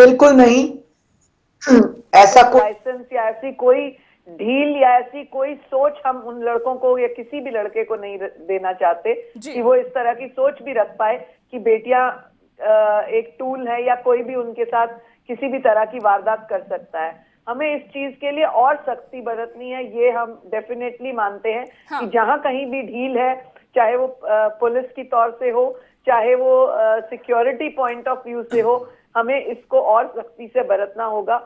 बिल्कुल नहीं ऐसा कोई लाइसेंस या ऐसी कोई ढील या ऐसी कोई सोच हम उन लड़कों को या किसी भी लड़के को नहीं देना चाहते कि वो इस तरह की सोच भी रख पाए कि बेटियां एक टूल है या कोई भी उनके साथ किसी भी तरह की वारदात कर सकता है हमें इस चीज के लिए और सख्ती बरतनी है ये हम डेफिनेटली मानते हैं हाँ। कि जहाँ कहीं भी ढील है चाहे वो पुलिस की तौर से हो चाहे वो सिक्योरिटी पॉइंट ऑफ व्यू से हो हमें इसको और सख्ती से बरतना होगा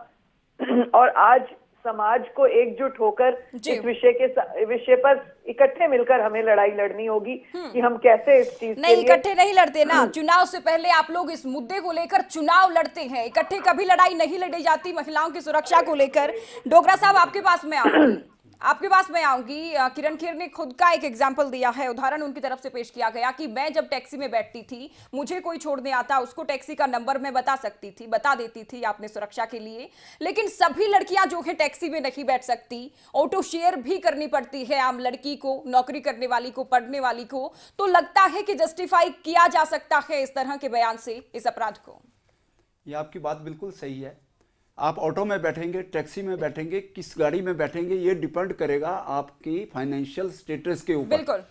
*clears throat* और आज समाज को एकजुट होकर इस विषय के विषय पर इकट्ठे मिलकर हमें लड़ाई लड़नी होगी हम्म। कि हम कैसे इस चीज नहीं इकट्ठे नहीं लड़ते ना हम्म। चुनाव से पहले आप लोग इस मुद्दे को लेकर चुनाव लड़ते हैं इकट्ठे कभी लड़ाई नहीं लड़ी जाती महिलाओं की सुरक्षा को लेकर डोगरा साहब आपके पास में आऊंगी आपके पास मैं आऊंगी किरण खेर ने खुद का एक एग्जाम्पल दिया है उदाहरण उनकी तरफ से पेश किया गया कि मैं जब टैक्सी में बैठती थी मुझे कोई छोड़ने आता उसको टैक्सी का नंबर मैं बता सकती थी बता देती थी आपने सुरक्षा के लिए लेकिन सभी लड़कियां जो है टैक्सी में नहीं बैठ सकती ऑटो शेयर भी करनी पड़ती है आम लड़की को नौकरी करने वाली को पढ़ने वाली को तो लगता है कि जस्टिफाई किया जा सकता है इस तरह के बयान से इस अपराध को ये आपकी बात बिल्कुल सही है आप ऑटो में बैठेंगे टैक्सी में बैठेंगे किस गाड़ी में बैठेंगे ये डिपेंड करेगा आपकी फाइनेंशियल स्टेटस के ऊपर बिल्कुल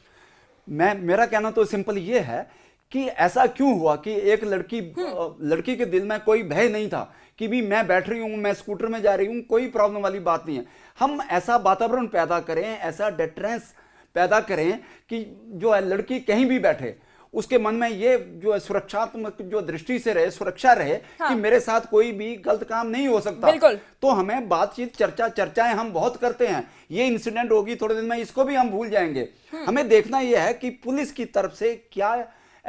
मैं मेरा कहना तो सिंपल ये है कि ऐसा क्यों हुआ कि एक लड़की हम्म। लड़की के दिल में कोई भय नहीं था कि भी मैं बैठ रही हूँ मैं स्कूटर में जा रही हूँ कोई प्रॉब्लम वाली बात नहीं है हम ऐसा वातावरण पैदा करें ऐसा डिट्रेंस पैदा करें कि जो है लड़की कहीं भी बैठे उसके मन में ये जो सुरक्षात्मक जो दृष्टि से रहे सुरक्षा रहे हाँ। कि मेरे साथ कोई भी गलत काम नहीं हो सकता बिल्कुल तो हमें बातचीत चर्चा चर्चाएं हम बहुत करते हैं ये इंसिडेंट होगी थोड़े दिन में इसको भी हम भूल जाएंगे हम्म। हमें देखना यह है कि पुलिस की तरफ से क्या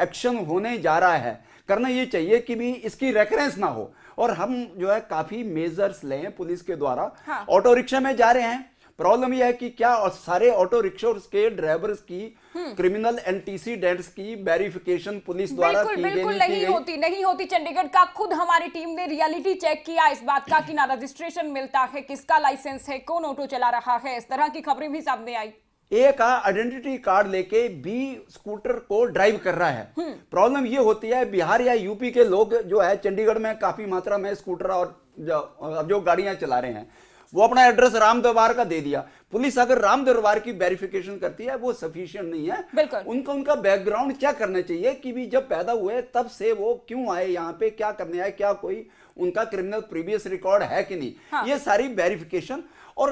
एक्शन होने जा रहा है करना ये चाहिए कि भी इसकी रेफरेंस ना हो और हम जो है काफी मेजर्स ले पुलिस के द्वारा हाँ। ऑटो रिक्शा में जा रहे हैं प्रॉब्लम यह है कि क्या और सारे ऑटो रिक्शा के ड्राइवर्स की हम्म। क्रिमिनल एंटीसीडेंट्स की वेरिफिकेशन पुलिस द्वारा बिल्कुल, की बिल्कुल नहीं होती नहीं होती चंडीगढ़ का खुद हमारी टीम ने रियलिटी चेक किया इस बात का कि ना रजिस्ट्रेशन मिलता है किसका लाइसेंस है कौन ऑटो चला रहा है इस तरह की खबरें भी सामने आई ए का आइडेंटिटी कार्ड लेके बी स्कूटर को ड्राइव कर रहा है हम्म। प्रॉब्लम ये होती है बिहार या यूपी के लोग जो है चंडीगढ़ में काफी मात्रा में स्कूटर और जो, जो गाड़ियां चला रहे हैं वो अपना एड्रेस राम दरबार का दे दिया पुलिस अगर राम दरबार की वेरिफिकेशन करती है वो सफिशियंट नहीं है उनका उनका बैकग्राउंड क्या करना चाहिए कि भी जब पैदा हुए तब से वो क्यों आए यहाँ पे क्या करने आए क्या कोई उनका क्रिमिनल प्रीवियस रिकॉर्ड है कि नहीं हाँ। ये सारी वेरिफिकेशन और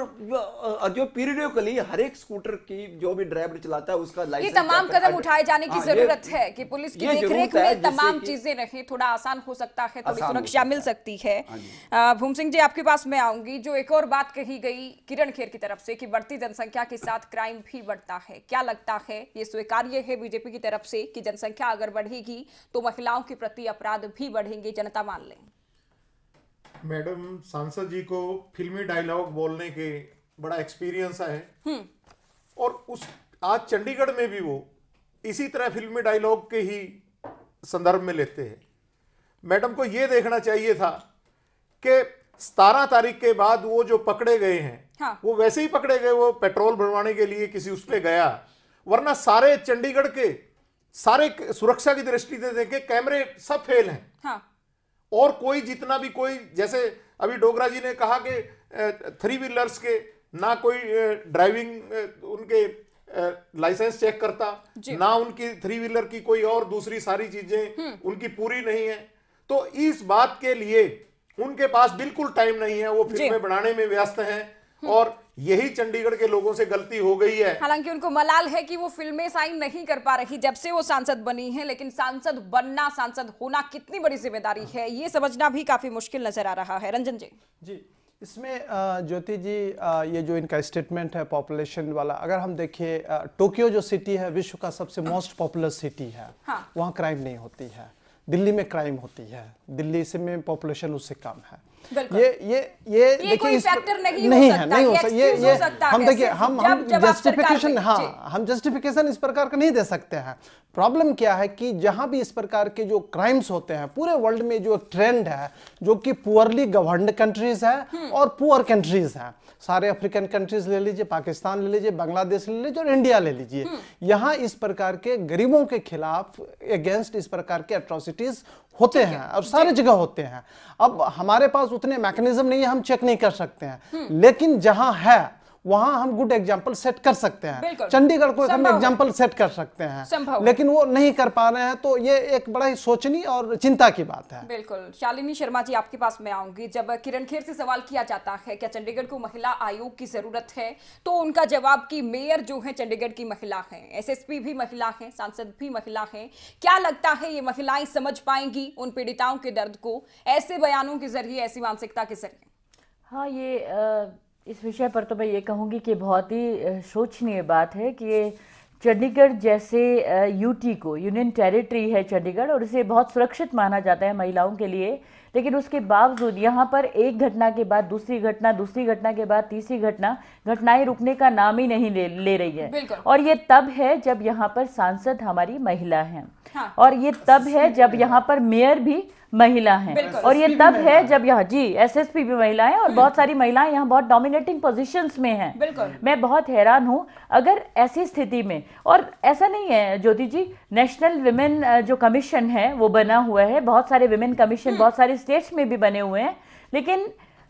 जो पीरियडिकली हर एक स्कूटर की जो भी ड्राइवर चलाता है उसका लाइसेंस तमाम कदम उठाए जाने की हाँ, जरूरत है कि पुलिस की देखरेख में तमाम चीजें रहे थोड़ा आसान हो सकता है थोड़ी सुरक्षा मिल सकती है हाँ भूम सिंह जी आपके पास मैं आऊंगी जो एक और बात कही गई किरण खेर की तरफ से कि बढ़ती जनसंख्या के साथ क्राइम भी बढ़ता है क्या लगता है ये स्वीकार्य है बीजेपी की तरफ से कि जनसंख्या अगर बढ़ेगी तो महिलाओं के प्रति अपराध भी बढ़ेंगे जनता मान लेंगे मैडम सांसद जी को फिल्मी डायलॉग बोलने के बड़ा एक्सपीरियंस है हम्म। और उस आज चंडीगढ़ में भी वो इसी तरह फिल्मी डायलॉग के ही संदर्भ में लेते हैं मैडम को ये देखना चाहिए था कि सतारह तारीख के बाद वो जो पकड़े गए हैं हाँ। वो वैसे ही पकड़े गए वो पेट्रोल भरवाने के लिए किसी उस पर गया वरना सारे चंडीगढ़ के सारे सुरक्षा की दृष्टि से देखे कैमरे सब फेल हैं हाँ। और कोई जितना भी कोई जैसे अभी डोगरा जी ने कहा कि थ्री व्हीलर्स के ना कोई ड्राइविंग उनके लाइसेंस चेक करता ना उनकी थ्री व्हीलर की कोई और दूसरी सारी चीजें हम्म। उनकी पूरी नहीं है तो इस बात के लिए उनके पास बिल्कुल टाइम नहीं है वो फिल्में बनाने में व्यस्त हैं हम्म। और यही चंडीगढ़ के लोगों से गलती हो गई है हालांकि उनको मलाल है कि वो फिल्में साइन नहीं कर पा रही जब से वो सांसद बनी है लेकिन सांसद बनना सांसद होना कितनी बड़ी जिम्मेदारी है ये समझना भी काफी मुश्किल नजर आ रहा है रंजन जी जी इसमें ज्योति जी ये जो इनका स्टेटमेंट है पॉपुलेशन वाला अगर हम देखिए टोक्यो जो सिटी है विश्व का सबसे मोस्ट पॉपुलर सिटी है हाँ। वहाँ क्राइम नहीं होती है दिल्ली में क्राइम होती है दिल्ली से में पॉपुलेशन उससे कम है ये ये ये, ये देखिए फैक्टर नहीं, नहीं हो सकता, है, नहीं हो सकता ये ये हम देखिए हम हाँ, हम जस्टिफिकेशन हाँ हम जस्टिफिकेशन इस प्रकार का नहीं दे सकते हैं प्रॉब्लम क्या है कि जहाँ भी इस प्रकार के जो क्राइम्स होते हैं पूरे वर्ल्ड में जो ट्रेंड है जो कि पुअरली गवर्नड कंट्रीज है और पुअर कंट्रीज है सारे अफ्रीकन कंट्रीज ले लीजिए पाकिस्तान ले लीजिए बांग्लादेश ले लीजिए और इंडिया ले लीजिए हम्म। यहाँ इस प्रकार के गरीबों के खिलाफ अगेंस्ट इस प्रकार के अट्रॉसिटीज होते हैं और सारे जगह होते हैं अब हमारे पास उतने मैकेनिज्म नहीं है हम चेक नहीं कर सकते हैं लेकिन जहां है वहां हम गुड एग्जाम्पल सेट कर सकते हैं चंडीगढ़ को हम एग्जाम्पल सेट कर सकते हैं लेकिन वो नहीं कर पा रहे हैं तो ये एक बड़ा ही सोचनी और चिंता की बात है बिल्कुल शालिनी शर्मा जी आपके पास मैं आऊंगी जब किरण खेर से सवाल किया जाता है क्या चंडीगढ़ को महिला आयोग की जरूरत है तो उनका जवाब की मेयर जो है चंडीगढ़ की महिला है एस भी महिला है सांसद भी महिला है क्या लगता है ये महिलाएं समझ पाएंगी उन पीड़िताओं के दर्द को ऐसे बयानों के जरिए ऐसी मानसिकता के जरिए हाँ ये इस विषय पर तो मैं ये कहूँगी कि बहुत ही शोचनीय बात है कि चंडीगढ़ जैसे यूटी को यूनियन टेरिटरी है चंडीगढ़ और इसे बहुत सुरक्षित माना जाता है महिलाओं के लिए लेकिन उसके बावजूद यहाँ पर एक घटना के बाद दूसरी घटना दूसरी घटना के बाद तीसरी घटना घटनाएं रुकने का नाम ही नहीं ले, ले रही है और ये तब है जब यहाँ पर सांसद हमारी महिला है हाँ। और ये तब है जब यहाँ पर मेयर भी महिला हैं और ये तब है जब यहाँ जी एसएसपी भी महिला है और हम्म। बहुत सारी महिलाएं यहाँ बहुत डोमिनेटिंग पोजीशंस में हैं मैं बहुत हैरान हूँ अगर ऐसी स्थिति में और ऐसा नहीं है ज्योति जी नेशनल विमेन जो कमीशन है वो बना हुआ है बहुत सारे विमेन हम्म। कमीशन बहुत सारे स्टेट्स में भी बने हुए हैं लेकिन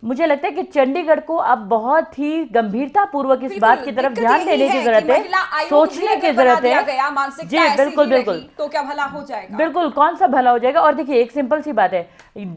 मुझे लगता है कि चंडीगढ़ को अब बहुत ही गंभीरता पूर्वक इस बात की तरफ ध्यान देने की जरूरत है सोचने की जरूरत है जी बिल्कुल बिल्कुल तो क्या भला हो जाएगा बिल्कुल कौन सा भला हो जाएगा और देखिए एक सिंपल सी बात है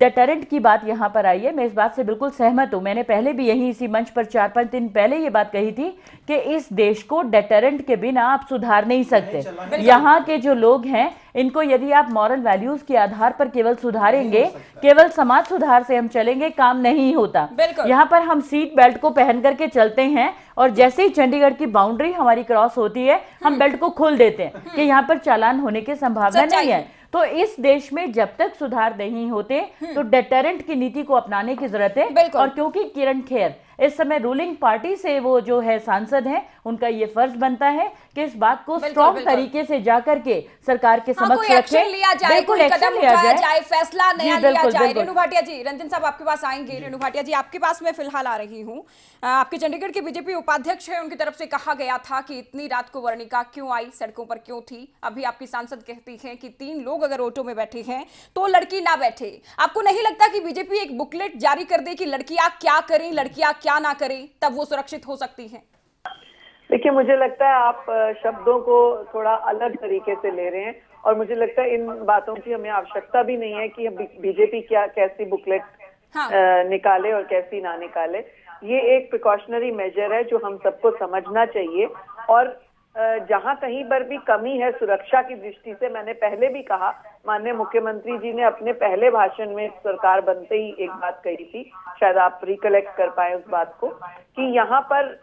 डेटरेंट की बात यहाँ पर आई है मैं इस बात से बिल्कुल सहमत हूँ मैंने पहले भी यही इसी मंच पर चार पांच दिन पहले ये बात कही थी कि इस देश को डेटरेंट के बिना आप सुधार नहीं सकते यहाँ के जो लोग हैं इनको यदि आप मॉरल वैल्यूज के आधार पर केवल सुधारेंगे केवल समाज सुधार से हम चलेंगे काम नहीं होता यहाँ पर हम सीट बेल्ट को पहन करके चलते हैं और जैसे ही चंडीगढ़ की बाउंड्री हमारी क्रॉस होती है हम बेल्ट हम्म। को खोल देते हैं कि हम्म। यहाँ पर चालान होने की संभावना नहीं है तो इस देश में जब तक सुधार नहीं होते हम्म। तो डेटरेंट की नीति को अपनाने की जरूरत है और क्योंकि किरण खेर इस समय रूलिंग पार्टी से वो जो है सांसद हैं उनका ये फर्ज बनता है कि इस बात को स्ट्रॉन्ग तरीके से जाकर के सरकार के हाँ, समक्ष हाँ, रखें लिया जाए कोई कदम लिया जाए, जाए फैसला नया लिया जाए रेणु भाटिया जी रंजन साहब आपके पास आएंगे रेणु भाटिया जी आपके पास मैं फिलहाल आ रही हूँ आपके चंडीगढ़ के बीजेपी उपाध्यक्ष है उनकी तरफ से कहा गया था कि इतनी रात को वर्णिका क्यों आई सड़कों पर क्यों थी अभी आपकी सांसद कहती है कि तीन लोग अगर ऑटो में बैठे हैं तो लड़की ना बैठे आपको नहीं लगता कि बीजेपी एक बुकलेट जारी कर दे कि लड़कियां क्या करें लड़कियां क्या ना करें तब वो सुरक्षित हो सकती है देखिए मुझे लगता है आप शब्दों को थोड़ा अलग तरीके से ले रहे हैं और मुझे लगता है इन बातों की हमें आवश्यकता भी नहीं है कि बीजेपी क्या कैसी बुकलेट हाँ। निकाले और कैसी ना निकाले ये एक प्रिकॉशनरी मेजर है जो हम सबको समझना चाहिए और जहां कहीं पर भी कमी है सुरक्षा की दृष्टि से मैंने पहले भी कहा माननीय मुख्यमंत्री जी ने अपने पहले भाषण में सरकार बनते ही एक बात कही थी शायद आप रिकलेक्ट कर पाए उस बात को कि यहाँ पर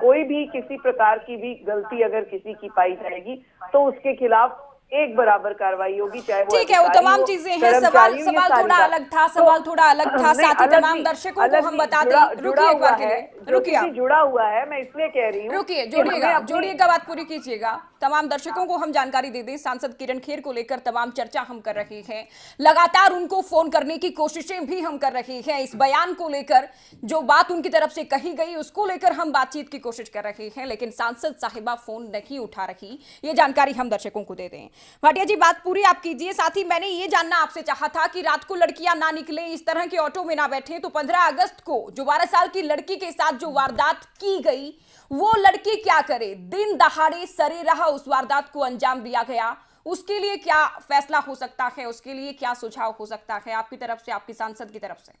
कोई भी किसी प्रकार की भी गलती अगर किसी की पाई जाएगी तो उसके खिलाफ एक बराबर कार्रवाई होगी चाहे ठीक है वो तमाम चीजें हैं सवाल सवाल तो थोड़ा अलग था सवाल थोड़ा अलग था साथ ही तमाम दर्शकों को हम बता दें रुकिए एक बार के लिए रुकिए जुड़ा हुआ है मैं इसलिए कह रही हूँ रुकिए जोड़िएगा जोड़िएगा बात पूरी कीजिएगा तमाम दर्शकों को हम जानकारी दे दें सांसद किरण खेर को लेकर तमाम चर्चा हम कर रहे हैं लगातार उनको फोन करने की कोशिशें भी हम कर रहे हैं इस बयान को लेकर जो बात उनकी तरफ से कही गई उसको लेकर हम बातचीत की कोशिश कर रहे हैं लेकिन सांसद साहिबा फोन नहीं उठा रही ये जानकारी हम दर्शकों को दे दें भाटिया जी बात पूरी आप कीजिए साथ ही मैंने ये जानना आपसे चाहा था कि रात को लड़कियां ना निकले इस तरह के ऑटो में ना बैठे तो 15 अगस्त को जो बारह साल की लड़की के साथ जो वारदात की गई वो लड़की क्या करे दिन दहाड़े सरे रहा उस वारदात को अंजाम दिया गया उसके लिए क्या फैसला हो सकता है उसके लिए क्या सुझाव हो सकता है आपकी तरफ से आपकी सांसद की तरफ से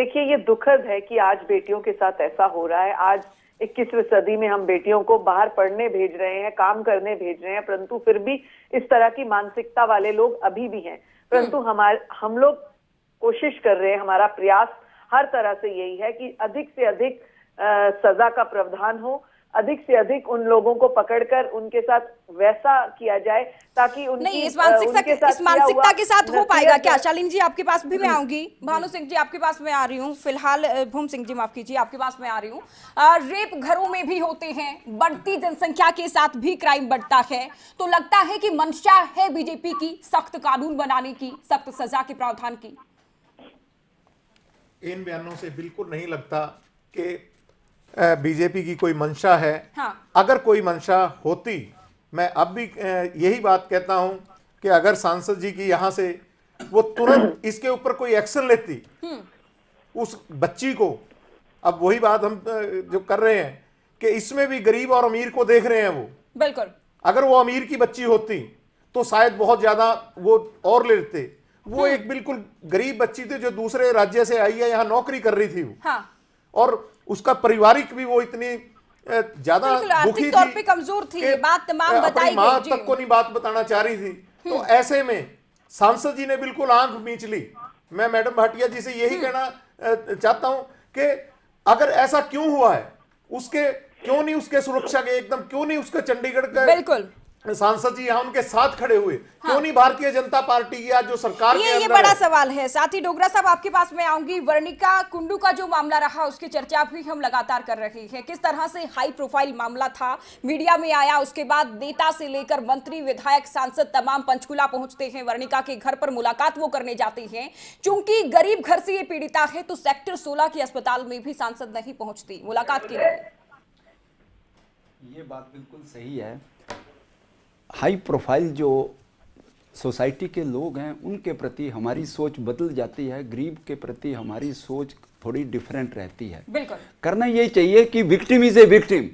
देखिए ये दुखद है कि आज बेटियों के साथ ऐसा हो रहा है आज इक्कीसवीं सदी में हम बेटियों को बाहर पढ़ने भेज रहे हैं काम करने भेज रहे हैं परंतु फिर भी इस तरह की मानसिकता वाले लोग अभी भी हैं परंतु हम्म। हमारे हम लोग कोशिश कर रहे हैं हमारा प्रयास हर तरह से यही है कि अधिक से अधिक आ, सजा का प्रावधान हो अधिक से अधिक उन लोगों को पकड़कर उनके साथ वैसा किया जाए ताकि उनकी नहीं इस मानसिकता इस मानसिकता के साथ हो पाएगा क्या शालिनी जी आपके पास भी मैं हम्म। आऊंगी भानु सिंह जी आपके पास मैं आ रही हूँ फिलहाल भूम सिंह जी माफ कीजिए आपके पास मैं आ रही हूँ रेप घरों में भी होते हैं बढ़ती जनसंख्या के साथ भी क्राइम बढ़ता है तो लगता है की मंशा है बीजेपी की सख्त कानून बनाने की सख्त सजा के प्रावधान की इन बयानों से बिल्कुल नहीं लगता कि बीजेपी की कोई मंशा है हाँ। अगर कोई मंशा होती मैं अब भी यही बात कहता हूं कि अगर सांसद जी की यहां से वो तुरंत हम्म। इसके ऊपर कोई एक्शन लेती हम्म। उस बच्ची को अब वही बात हम जो कर रहे हैं कि इसमें भी गरीब और अमीर को देख रहे हैं वो बिल्कुल अगर वो अमीर की बच्ची होती तो शायद बहुत ज्यादा वो और लेते वो हम्म। एक बिल्कुल गरीब बच्ची थी जो दूसरे राज्य से आई है यहाँ नौकरी कर रही थी वो हाँ। और उसका पारिवारिक भी वो इतनी ज्यादा दुखी थी पे कमजोर थी बात तमाम बताई माँ तक को नहीं बात बताना चाह रही थी हम्म। तो ऐसे में सांसद जी ने बिल्कुल आंख मींच ली मैं मैडम भाटिया जी से यही हम्म। कहना चाहता हूं कि अगर ऐसा क्यों हुआ है उसके क्यों नहीं उसके सुरक्षा के एकदम क्यों नहीं उसके चंडीगढ़ का बिल्कुल सांसद जी यहाँ उनके साथ खड़े हुए हाँ। क्यों नहीं भारतीय जनता पार्टी की आज जो सरकार ये ये बड़ा सवाल है साथ ही डोगरा साहब आपके पास मैं आऊंगी वर्णिका कुंडू का जो मामला रहा उसकी चर्चा भी हम लगातार कर रहे हैं किस तरह से हाई प्रोफाइल मामला था मीडिया में आया उसके बाद नेता से लेकर मंत्री विधायक सांसद तमाम पंचकूला पहुंचते हैं वर्णिका के घर पर मुलाकात वो करने जाती है चूंकि गरीब घर से ये पीड़िता है तो सेक्टर सोलह के अस्पताल में भी सांसद नहीं पहुंचती मुलाकात के लिए ये बात बिल्कुल सही है हाई प्रोफाइल जो सोसाइटी के लोग हैं उनके प्रति हमारी सोच बदल जाती है गरीब के प्रति हमारी सोच थोड़ी डिफरेंट रहती है बिल्कुल करना ये चाहिए कि विक्टिम इज ए विक्टिम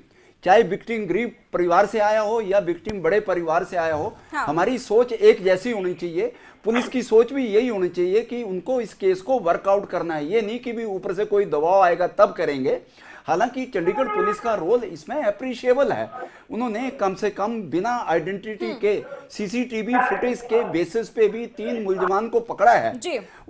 चाहे विक्टिम गरीब परिवार से आया हो या विक्टिम बड़े परिवार से आया हो हाँ। हमारी सोच एक जैसी होनी चाहिए पुलिस की सोच भी यही होनी चाहिए कि उनको इस केस को वर्कआउट करना है ये नहीं कि भी ऊपर से कोई दबाव आएगा तब करेंगे हालांकि चंडीगढ़ पुलिस का रोल इसमें अप्रिशिएबल है उन्होंने कम से कम बिना आइडेंटिटी के सीसीटीवी हम्म। फुटेज के बेसिस पे भी तीन मुलजमान को पकड़ा है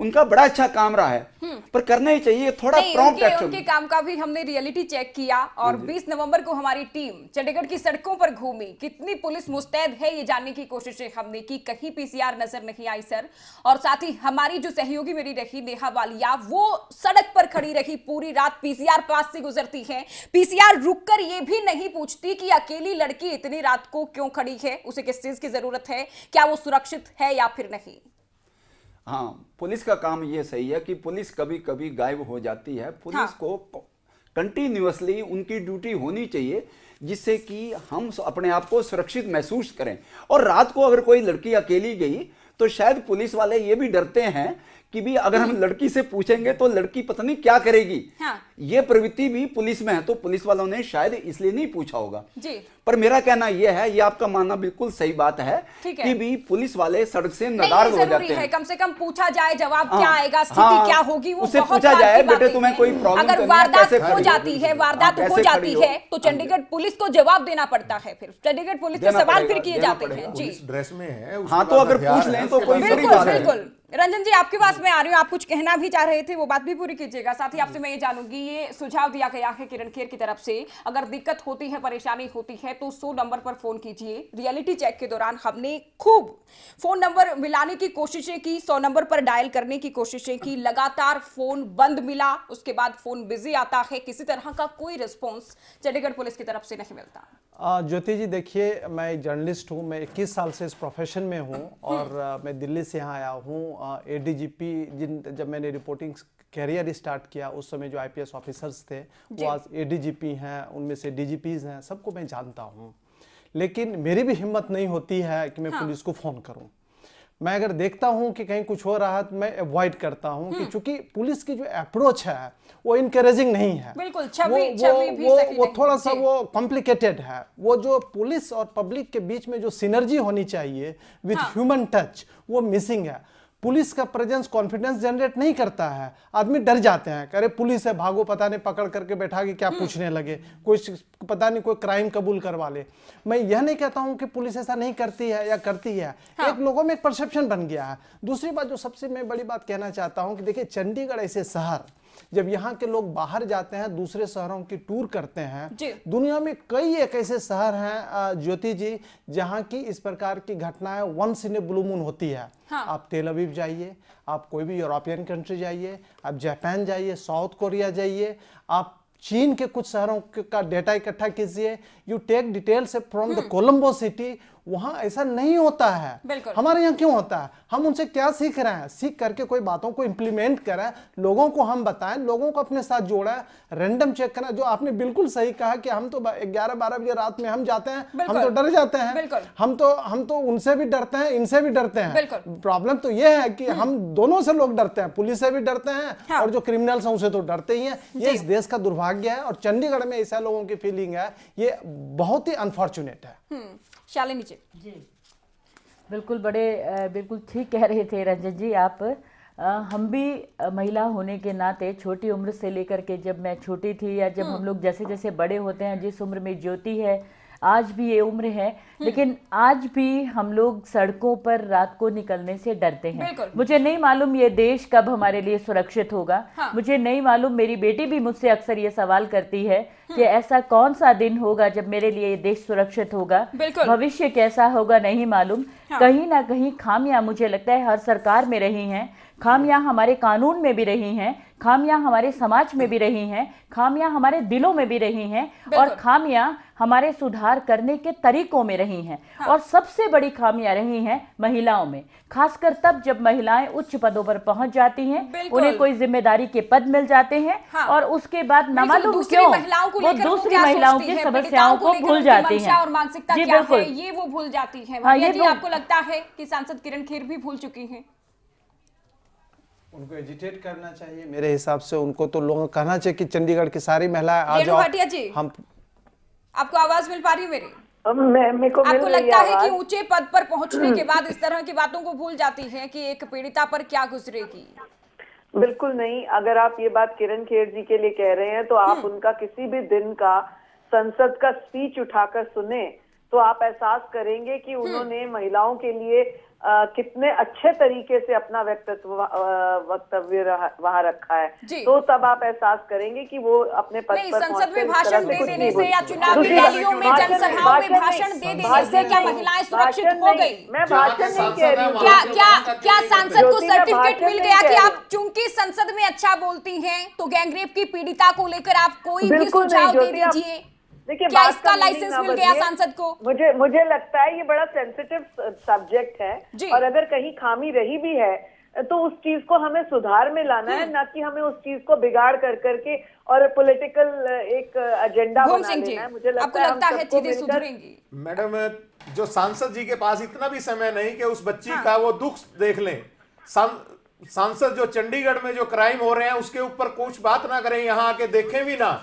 उनका बड़ा अच्छा काम रहा है हम्म। पर करना ही चाहिए थोड़ा प्रॉम्प्ट एक्शन उनके काम का भी हमने रियलिटी चेक किया और 20 नवंबर को हमारी टीम चंडीगढ़ की सड़कों पर घूमी कितनी पुलिस मुस्तैद है ये जानने की कोशिशें हमने की कहीं पीसीआर नजर नहीं आई सर और साथ ही हमारी जो सहयोगी मेरी रही नेहा वालिया वो सड़क पर खड़ी रही पूरी रात पीसीआर पास से गुजरती है पीसीआर रुककर ये भी नहीं पूछती कि अकेली लड़की इतनी रात को क्यों खड़ी है उसे किस चीज की जरूरत है क्या वो सुरक्षित है या फिर नहीं हाँ पुलिस का काम ये सही है कि पुलिस कभी कभी गायब हो जाती है पुलिस हाँ। को कंटिन्यूसली उनकी ड्यूटी होनी चाहिए जिससे कि हम अपने आप को सुरक्षित महसूस करें और रात को अगर कोई लड़की अकेली गई तो शायद पुलिस वाले ये भी डरते हैं कि भी अगर हम लड़की से पूछेंगे तो लड़की पता नहीं क्या करेगी हाँ। ये प्रवृत्ति भी पुलिस में है तो पुलिस वालों ने शायद इसलिए नहीं पूछा होगा जी। पर मेरा कहना यह है ये आपका मानना बिल्कुल सही बात है, है। कि भी पुलिस वाले सड़क से नदार हो जाते हैं कम से कम पूछा जाए जवाब हाँ, क्या आएगा स्थिति हाँ, क्या होगी वो उसे पूछा जाए बेटे तुम्हें कोई प्रॉब्लम अगर तो वारदात हो हाँ, जाती है वारदात हो जाती है तो हाँ। चंडीगढ़ पुलिस को जवाब देना पड़ता है फिर चंडीगढ़ पुलिस के सवाल फिर किए जाते हैं जी ड्रेस में हाँ तो अगर पूछ ले तो कोई बिल्कुल बिल्कुल रंजन जी आपके पास मैं आ रही हूँ आप कुछ कहना भी चाह रहे थे वो बात भी पूरी कीजिएगा साथ ही आपसे मैं ये जानूंगी ये सुझाव दिया गया है किरण खेर की तरफ से अगर दिक्कत होती है परेशानी होती है तो सौ नंबर पर फोन कीजिए रियलिटी चेक के दौरान हमने खूब फोन नंबर मिलाने की कोशिशें की सौ नंबर पर डायल करने की कोशिशें की लगातार फोन बंद मिला उसके बाद फोन बिजी आता है किसी तरह का कोई रिस्पॉन्स चंडीगढ़ पुलिस की तरफ से नहीं मिलता ज्योति जी देखिए मैं एक जर्नलिस्ट हूँ मैं 21 साल से इस प्रोफेशन में हूँ और मैं दिल्ली से यहाँ आया हूँ ए जिन जब मैंने रिपोर्टिंग कैरियर स्टार्ट किया उस समय जो आईपीएस ऑफिसर्स थे वो आज ए हैं उनमें से डी हैं सबको मैं जानता हूँ लेकिन मेरी भी हिम्मत नहीं होती है कि मैं हाँ। पुलिस को फ़ोन करूँ मैं अगर देखता हूँ कि कहीं कुछ हो रहा है तो मैं अवॉइड करता हूँ कि हम्म। चूंकि पुलिस की जो अप्रोच है वो इनकरेजिंग नहीं है बिल्कुल छवी, वो, भी वो, वो थोड़ा सा वो कॉम्प्लिकेटेड है वो जो पुलिस और पब्लिक के बीच में जो सिनर्जी होनी चाहिए विथ ह्यूमन टच वो मिसिंग है पुलिस का प्रेजेंस कॉन्फिडेंस जनरेट नहीं करता है आदमी डर जाते हैं अरे पुलिस है भागो पता नहीं पकड़ करके बैठा के क्या हम्म। पूछने लगे कोई पता नहीं कोई क्राइम कबूल करवा ले मैं यह नहीं कहता हूँ कि पुलिस ऐसा नहीं करती है या करती है हाँ। एक लोगों में एक परसेप्शन बन गया है दूसरी बात जो सबसे मैं बड़ी बात कहना चाहता हूँ कि देखिए चंडीगढ़ ऐसे शहर जब यहाँ के लोग बाहर जाते हैं दूसरे शहरों की टूर करते हैं दुनिया में कई एक ऐसे शहर हैं ज्योति जी जहाँ की इस प्रकार की घटनाएं वंस इन ए ब्लूमून होती है हाँ। आप तेल अबीब जाइए आप कोई भी यूरोपियन कंट्री जाइए आप जापान जाइए साउथ कोरिया जाइए आप चीन के कुछ शहरों का डेटा इकट्ठा कीजिए you take details from the Colombo city वहां ऐसा नहीं होता है हमारे यहाँ क्यों होता है हम उनसे क्या सीख रहे हैं सीख करके कोई बातों को इम्प्लीमेंट करें लोगों को हम बताएं लोगों को अपने साथ जोड़ा रैंडम चेक करें जो आपने बिल्कुल सही कहा कि हम तो ग्यारह बारह बजे रात में हम जाते हैं हम तो डर जाते हैं हम तो हम तो उनसे भी डरते हैं इनसे भी डरते हैं प्रॉब्लम तो ये है कि हम्म। हम दोनों से लोग डरते हैं पुलिस से भी डरते हैं हाँ। और जो क्रिमिनल्स हैं उनसे तो डरते ही है ये इस देश का दुर्भाग्य है और चंडीगढ़ में ऐसा लोगों की फीलिंग है ये बहुत ही अनफॉर्चुनेट है हम्म, शालिनी जी जी बिल्कुल बड़े बिल्कुल ठीक कह रहे थे रंजन जी आप हम भी महिला होने के नाते छोटी उम्र से लेकर के जब मैं छोटी थी या जब हम्म। हम लोग जैसे जैसे बड़े होते हैं जिस उम्र में ज्योति है आज भी ये उम्र है हम्म। लेकिन आज भी हम लोग सड़कों पर रात को निकलने से डरते हैं मुझे नहीं मालूम ये देश कब हमारे लिए सुरक्षित होगा हाँ। मुझे नहीं मालूम मेरी बेटी भी मुझसे अक्सर ये सवाल करती है हम्म। कि ऐसा कौन सा दिन होगा जब मेरे लिए ये देश सुरक्षित होगा भविष्य कैसा होगा नहीं मालूम हाँ। कहीं ना कहीं खामियां मुझे लगता है हर सरकार में रही हैं खामियां हमारे कानून में भी रही हैं खामियां हमारे समाज में भी रही हैं खामियां हमारे दिलों में भी रही हैं और खामियां हमारे सुधार करने के तरीकों में रही रही हैं हाँ। और सबसे बड़ी खामियां रही हैं महिलाओं में खासकर तब जब महिलाएं उच्च पदों पर पहुंच जाती हैं उन्हें कोई जिम्मेदारी के पद मिल जाते हैं हाँ। और उसके बाद तो, नामालूम क्यों वो दूसरी महिलाओं की समस्याओं को भूल जाती है और मानसिकता जी बिल्कुल ये वो भूल जाती है हाँ, तो आपको लगता है की सांसद किरण खेर भी भूल चुकी है उनको एजिटेट करना चाहिए मेरे हिसाब से उनको तो लोगों कहना चाहिए कि चंडीगढ़ की सारी महिलाएं आ जाओ हम आपको आवाज मिल पा रही है मेरी आपको लगता है कि ऊंचे पद पर पहुंचने के हम्म। बाद इस तरह की बातों को भूल जाती है कि एक पीड़िता पर क्या गुजरेगी बिल्कुल नहीं अगर आप ये बात किरण खेर जी के लिए कह रहे हैं तो आप हम्म। उनका किसी भी दिन का संसद का स्पीच उठाकर सुने तो आप एहसास करेंगे कि हम्म। उन्होंने महिलाओं के लिए आ, कितने अच्छे तरीके से अपना व्यक्तित्व वक्तव्य वहाँ रखा है तो तब आप एहसास करेंगे कि वो अपने पद पर संसद में भाषण दे देने से या चुनावी रैलियों में जनसभाओं में भाषण दे देने से क्या महिलाएं सुरक्षित हो गई मैं भाषण नहीं कह रही क्या क्या क्या सांसद को सर्टिफिकेट मिल गया कि आप चूंकि संसद में अच्छा बोलती है तो गैंगरेप की पीड़िता को लेकर आप कोई भी सुझाव दे दीजिए देखिए क्या इसका लाइसेंस मिल गया सांसद को मुझे मुझे लगता है ये बड़ा सेंसिटिव सब्जेक्ट है और अगर कहीं खामी रही भी है तो उस चीज को हमें सुधार में लाना है हम्म। ना कि हमें उस चीज को बिगाड़ कर करके और पॉलिटिकल एक एजेंडा बना लेना है मुझे लगता लगता है चीजें सुधरेंगी मैडम जो सांसद जी के पास इतना भी समय नहीं कि उस बच्ची हाँ। का वो दुख देख ले सांसद जो चंडीगढ़ में जो क्राइम हो रहे हैं उसके ऊपर कुछ बात ना करें यहाँ आके देखें भी ना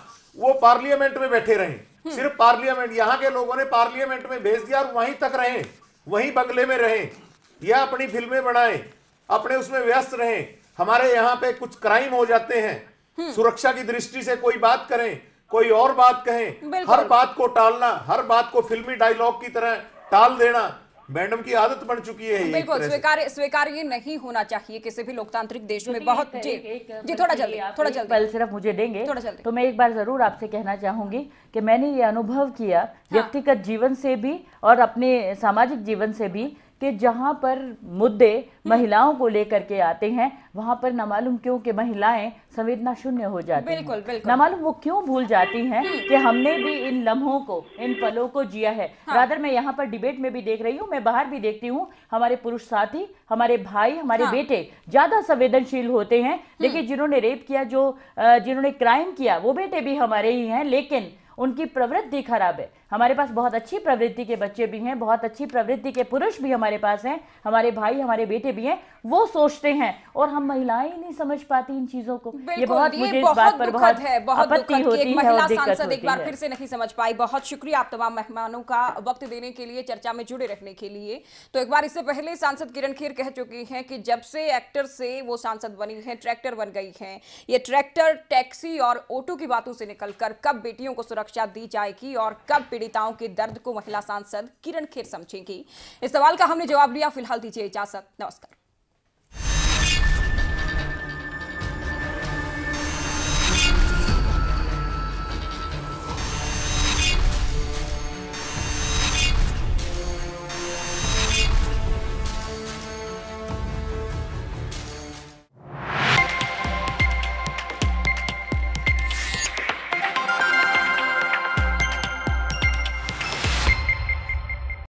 वो पार्लियामेंट में बैठे रहें सिर्फ पार्लियामेंट यहाँ के लोगों ने पार्लियामेंट में भेज दिया और वहीं तक रहे वहीं बंगले में रहे या अपनी फिल्में बनाए अपने उसमें व्यस्त रहे हमारे यहाँ पे कुछ क्राइम हो जाते हैं हम्म। सुरक्षा की दृष्टि से कोई बात करें कोई और बात कहें हर बात को टालना हर बात को फिल्मी डायलॉग की तरह टाल देना मैडम की आदत बन चुकी है बिल्कुल स्वीकार स्वीकार ये नहीं होना चाहिए किसी भी लोकतांत्रिक देश तो में बहुत जी जी थोड़ा जल्दी थोड़ा जल्दी पल सिर्फ मुझे देंगे थोड़ा जल्दी तो मैं एक बार जरूर आपसे कहना चाहूंगी कि मैंने ये अनुभव किया हाँ। व्यक्तिगत जीवन से भी और अपने सामाजिक जीवन से भी कि जहाँ पर मुद्दे हम्म। महिलाओं को लेकर के आते हैं वहाँ पर नामालूम क्यों कि महिलाएं संवेदना शून्य हो जाती बिल्कुल, बिल्कुल। नामालूम वो क्यों भूल जाती हैं हम्म। कि हमने भी इन लम्हों को इन पलों को जिया है हाँ। रादर मैं यहाँ पर डिबेट में भी देख रही हूँ मैं बाहर भी देखती हूँ हमारे पुरुष साथी हमारे भाई हमारे हाँ। बेटे ज्यादा संवेदनशील होते हैं हम्म। लेकिन जिन्होंने रेप किया जो जिन्होंने क्राइम किया वो बेटे भी हमारे ही हैं लेकिन उनकी प्रवृत्ति खराब है हमारे पास बहुत अच्छी प्रवृत्ति के बच्चे भी हैं बहुत अच्छी प्रवृत्ति के पुरुष भी हमारे पास हैं हमारे भाई हमारे बेटे भी हैं वो सोचते हैं और हम महिलाएं नहीं समझ पाती इन चीजों को ये बहुत ये मुझे बहुत इस बात पर बहुत है बहुत आपत्ति होती महिला सांसद एक बार फिर से नहीं समझ पाई बहुत शुक्रिया आप तमाम मेहमानों का वक्त देने के लिए चर्चा में जुड़े रहने के लिए तो एक बार इससे पहले सांसद किरण खेर कह चुकी हैं कि जब से एक्टर से वो सांसद बनी हैं ट्रैक्टर बन गई हैं ये ट्रैक्टर टैक्सी और ऑटो की बातों से निकलकर कब बेटियों को सुरक्षा सुरक्षा दी जाएगी और कब पीड़िताओं के दर्द को महिला सांसद किरण खेर समझेंगी इस सवाल का हमने जवाब लिया फिलहाल दीजिए इजाजत नमस्कार